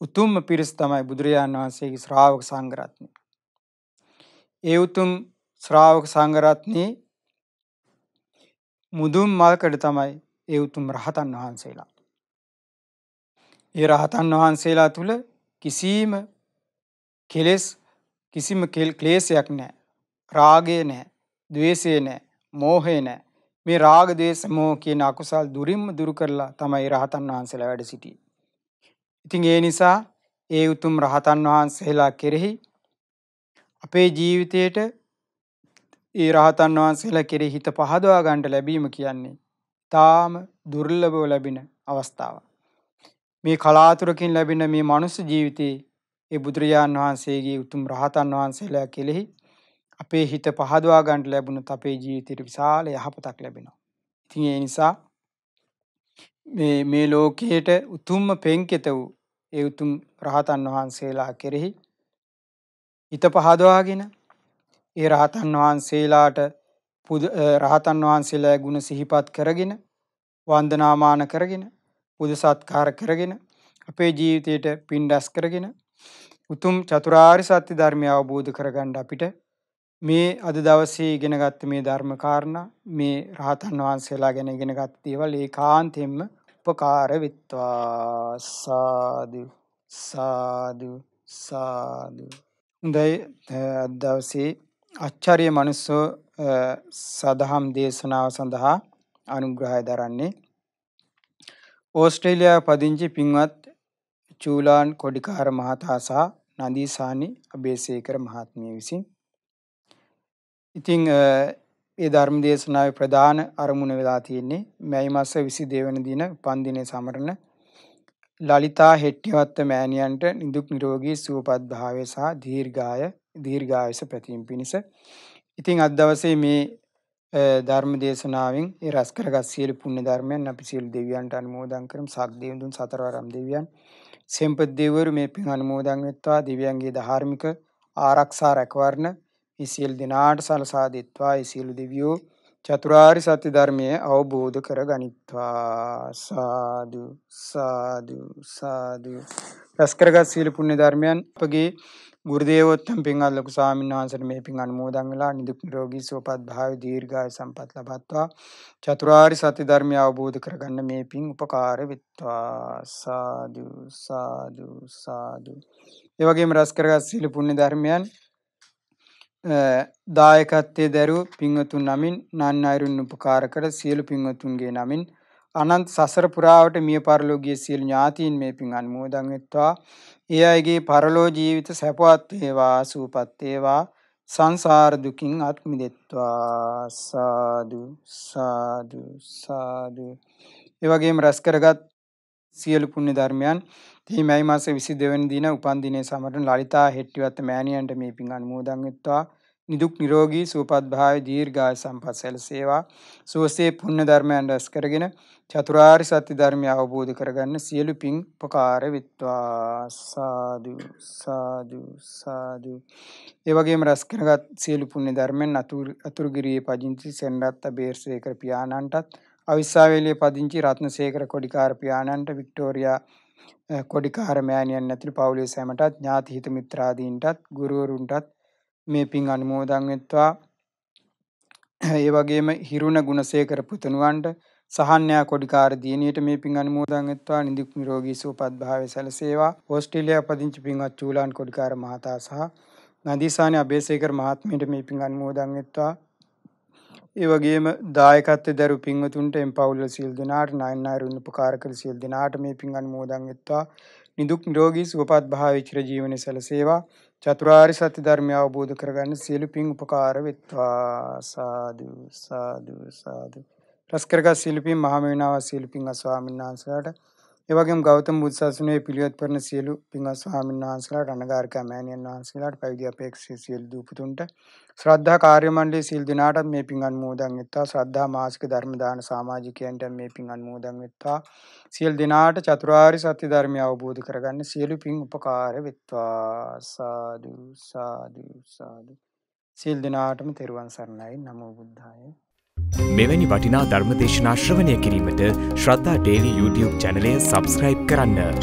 උතුම්ම පිරිස තමයි බුදුරජාණන් වහන්සේගේ ශ්‍රාවක සංඝරත්නය. ඒ උතුම් ශ්‍රාවක සංඝරත්නයේ මුදුන් මල්කඩ තමයි ඒ උතුම් රහතන් වහන්සේලා. ඒ රහතන් වහන්සේලා තුළ කිසිීම කෙලෙස් කිසිම කෙල් ක්ලේසයක් නෑ රාගය නෑ දවේසේ නෑ මෝහේ නෑ මේ රාග දේශ මෝ කියන අකුසල් දුරින්ම දුරු කරලා තමයි රහතන් වහන්සේලා වැඩ සිටිය. ඉතින් ඒ නිසා ඒ උතුම් රහතන් වහන්සේලා කෙරෙහි අපේ ජීවිතයට ඒ රහතන් වහන්සේලා කෙරෙහි හිත පහදවා ගණ්ඩ ලැබීම කියන්නේ ඉතාම දුර්ලභව ලැබෙන අවස්ථාවක්. මේ කලාතුරකින් ලැබෙන මේ මනුස්ස ජීවිතේ ඒ බුදුරජාන් වහන්සේගේ උතුම් රහතන් වහන්සේලා කෙරෙහි අපේ හිත පහදවා ගන්න ලැබුණත් අපේ ජීවිතයට විශාල යහපතක් ලැබෙනවා. ඉතින් ඒ නිසා මේ මේ ලෝකයට උතුම්ම පෙන්කෙත වූ ඒ උතුම් රහතන් වහන්සේලා කෙරෙහි හිත පහදවාගෙන ඒ රහතන් වහන්සේලාට පුද රහතන් වහන්සේලා ගුණ සිහිපත් කරගෙන වන්දනාමාන කරගෙන පුද සත්කාර කරගෙන අපේ ජීවිතයට පින් රැස් කරගෙන උතුම් චතුරාර්ය සත්‍ය ධර්මය අවබෝධ කරගන්න අපිට මේ අද දවසේ ඉගෙනගත්ත මේ ධර්ම කාරණා මේ රහතන් වහන්සේලා ගැන ඉගෙනගත් දේවල් ඒකාන්තයෙන්ම උපකාර වෙත්වා සාදු සාදු සාදු හොඳයි අද දවසේ අච්චරිය මනුස්සෝ සදහම් දේශනාව සඳහා අනුග්‍රහය දරන්නේ. ඕස්ට්‍රේලියයා පදිංචි පින්වත් චූලාන් කොඩිකාර මහතා සහ නදීසානි අබේසේකර මහත්මිය විසින්. ඉතිං ඒ ධර්ම දේශනාව ප්‍රධාන අරමුණ වෙලා තියෙන්නේ මැයි මස විසි දෙවන දින පන්දිනය සමරණ ලලිතා හෙට්ටිවත්ත මෑණියන්ට නිදුක් නිරෝගී සුවපත් භාවය සහ දීර්ඝාය දීර්ඝායස පැතීම් පිණිස. ඉතින් අද දවසේ මේ ධර්ම දේශනාවෙන් ඒ රැස් කරගත් සියලු පුණ්‍ය ධර්මයන් අපි සියලු දෙවියන්ට අනුමෝදන් කරමු. සක්දේවඳුන් සතරවරම් දෙවියන් සෙන්පත් දෙවිවරු මේ පින් අනුමෝදන් වෙත්වා දෙවියන්ගේ ධාර්මික ආරක්ෂා රැකවරණ මේ සියලු දෙනාට සලසා දෙත්වා. ඒ සියලු දෙවියෝ චතුරාරි සත්‍ය ධර්මයේ අවබෝධ කරගනිත්වා. සාදු සාදු සාදු. රැස් කරගත් සියලු පුණ්‍ය ධර්මයන් අපගේ ගුරුදේවොත්තම් පින් අල්ලපු ස්වාමීන් වහන්සේට මේ පින් අනුමෝදන් වෙලා නිදුක් නිරෝගී සුවපත් භාවය දීර්ඝායු සම්පත් ලබත්වා චතුරාර්ය සත්‍ය ධර්මය අවබෝධ කරගන්න මේ පින් උපකාර වෙත්වා සාදු සාදු සාදු ඒ වගේම රස කරගත් සීල පුණ්‍ය ධර්මයන් දායකත්වයේ දරු පින්වතුන් නමින් නන් අයුරුන් උපකාර කර සියලු පින්වතුන්ගේ නමින් අනන්ත සසර පුරාවට මිය පරලෝකීය සියලු ඥාතීන් මේ පින් අනුමෝදන් වෙත්වා. ඒ අයගේ පරලෝ ජීවිත සැපවත් වේවා, සූපත් වේවා. සංසාර දුකින් අත් මිදෙත්වා. සාදු සාදු සාදු. ඒ වගේම රැස් කරගත් සියලු පුණ්‍ය ධර්මයන් තෙහි මැයි මාසේ 22 වෙනි දින උපන් දිනයේ සමරන ලලිතා හෙට්ටිවත්ත මෑණියන්ට මේ පින් අනුමෝදන් වෙත්වා. නිදුක් නිරෝගී සුවපත් භාවය දීර්ඝාය සම්පත් සැලසේවා. සෝසේ පුණ්‍ය ධර්මයන් රැස් කරගෙන චතුරාර්ය සත්‍ය ධර්මය අවබෝධ කරගන්න සියලු පින් උපකාර වෙත්වා. සාදු සාදු සාදු. ඒ වගේම රැස් කරගත් සියලු පුණ්‍ය ධර්මෙන් අතුරුගිරියේ පදිංචි සෙන්රත් අබේර්සේකර පියාණන්ටත් අවිස්සාවේලිය පදිංචි රත්නසේකර කොඩිකාර පියාණන්ට වික්ටෝරියා කොඩිකාර මෑණියන් ඇතුළු පවුලේ සැමටත් ඥාති හිත මිත්‍රාදීන්ටත් ගුරුවරුන්ටත් මේ පින් අනුමෝදන් වෙත්වා ඒ වගේම හිරුණ ගුණසේකර පුතුණුවන්ට සහන්‍යා කොඩිකාර දියණියට මේ පින් අනුමෝදන් වෙත්වා නිදුක් නිරෝගී සුවපත් භාවය සැලසේවා ඕස්ට්‍රේලියාව පදිංචි පින්වත් චූලාන් කොඩිකාර මහතා සහ නදීසානි අබේසේකර මහත්මියට මේ පින් අනුමෝදන් වෙත්වා ඒ වගේම දායකත්වයේ දරු පින්වතුන්ට එම්පවුල් සීල් දෙනාට නයන් නායරුන් උපකාරක සීල් දෙනාට මේ පින් අනුමෝදන් වෙත්වා නිදුක් නිරෝගී සුවපත් භාවය චිර ජීවනයේ සැලසේවා චතුරාර්ය සත්‍ය ධර්මය අවබෝධ කරගන්න සියලු පින් උපකාර වෙත්වා සාදු සාදු සාදු රස කරගත් සියලු පින් මහා මේනාව සියලු පින් ස්වාමීන් වහන්සේලාට ඒ වගේම ගෞතම බුදු සසුනේ පිළිවෙත් කරන සියලු පින් ස්වාමීන් වහන්සේලාට අනගාരിക මෑණියන් වහන්සේලාට පැවිදි අපේක්ෂිත සියලු දූපතුන්ට ශ්‍රද්ධා කාර්ය මණ්ඩලයේ සිල් දිනාටත් මේ පින් අනුමෝදන් වෙත්වා. ශ්‍රද්ධා මාසික ධර්ම දාන සමාජිකයන්ට මේ පින් අනුමෝදන් වෙත්වා. සියලු දිනාට චතුරාර්ය සත්‍ය ධර්මය අවබෝධ කරගන්න සියලු පින් උපකාර වෙත්වා. සාදු සාදු සාදු. සියලු දිනාටම තෙරුවන් සරණයි. නමෝ බුද්ධාය. මෙවැනි වටිනා ධර්මදේශනා ශ්‍රවණය කිරීමට ශ්‍රද්ධා ඩේලි YouTube චැනලය සබස්ක්‍රයිබ් කරන්න.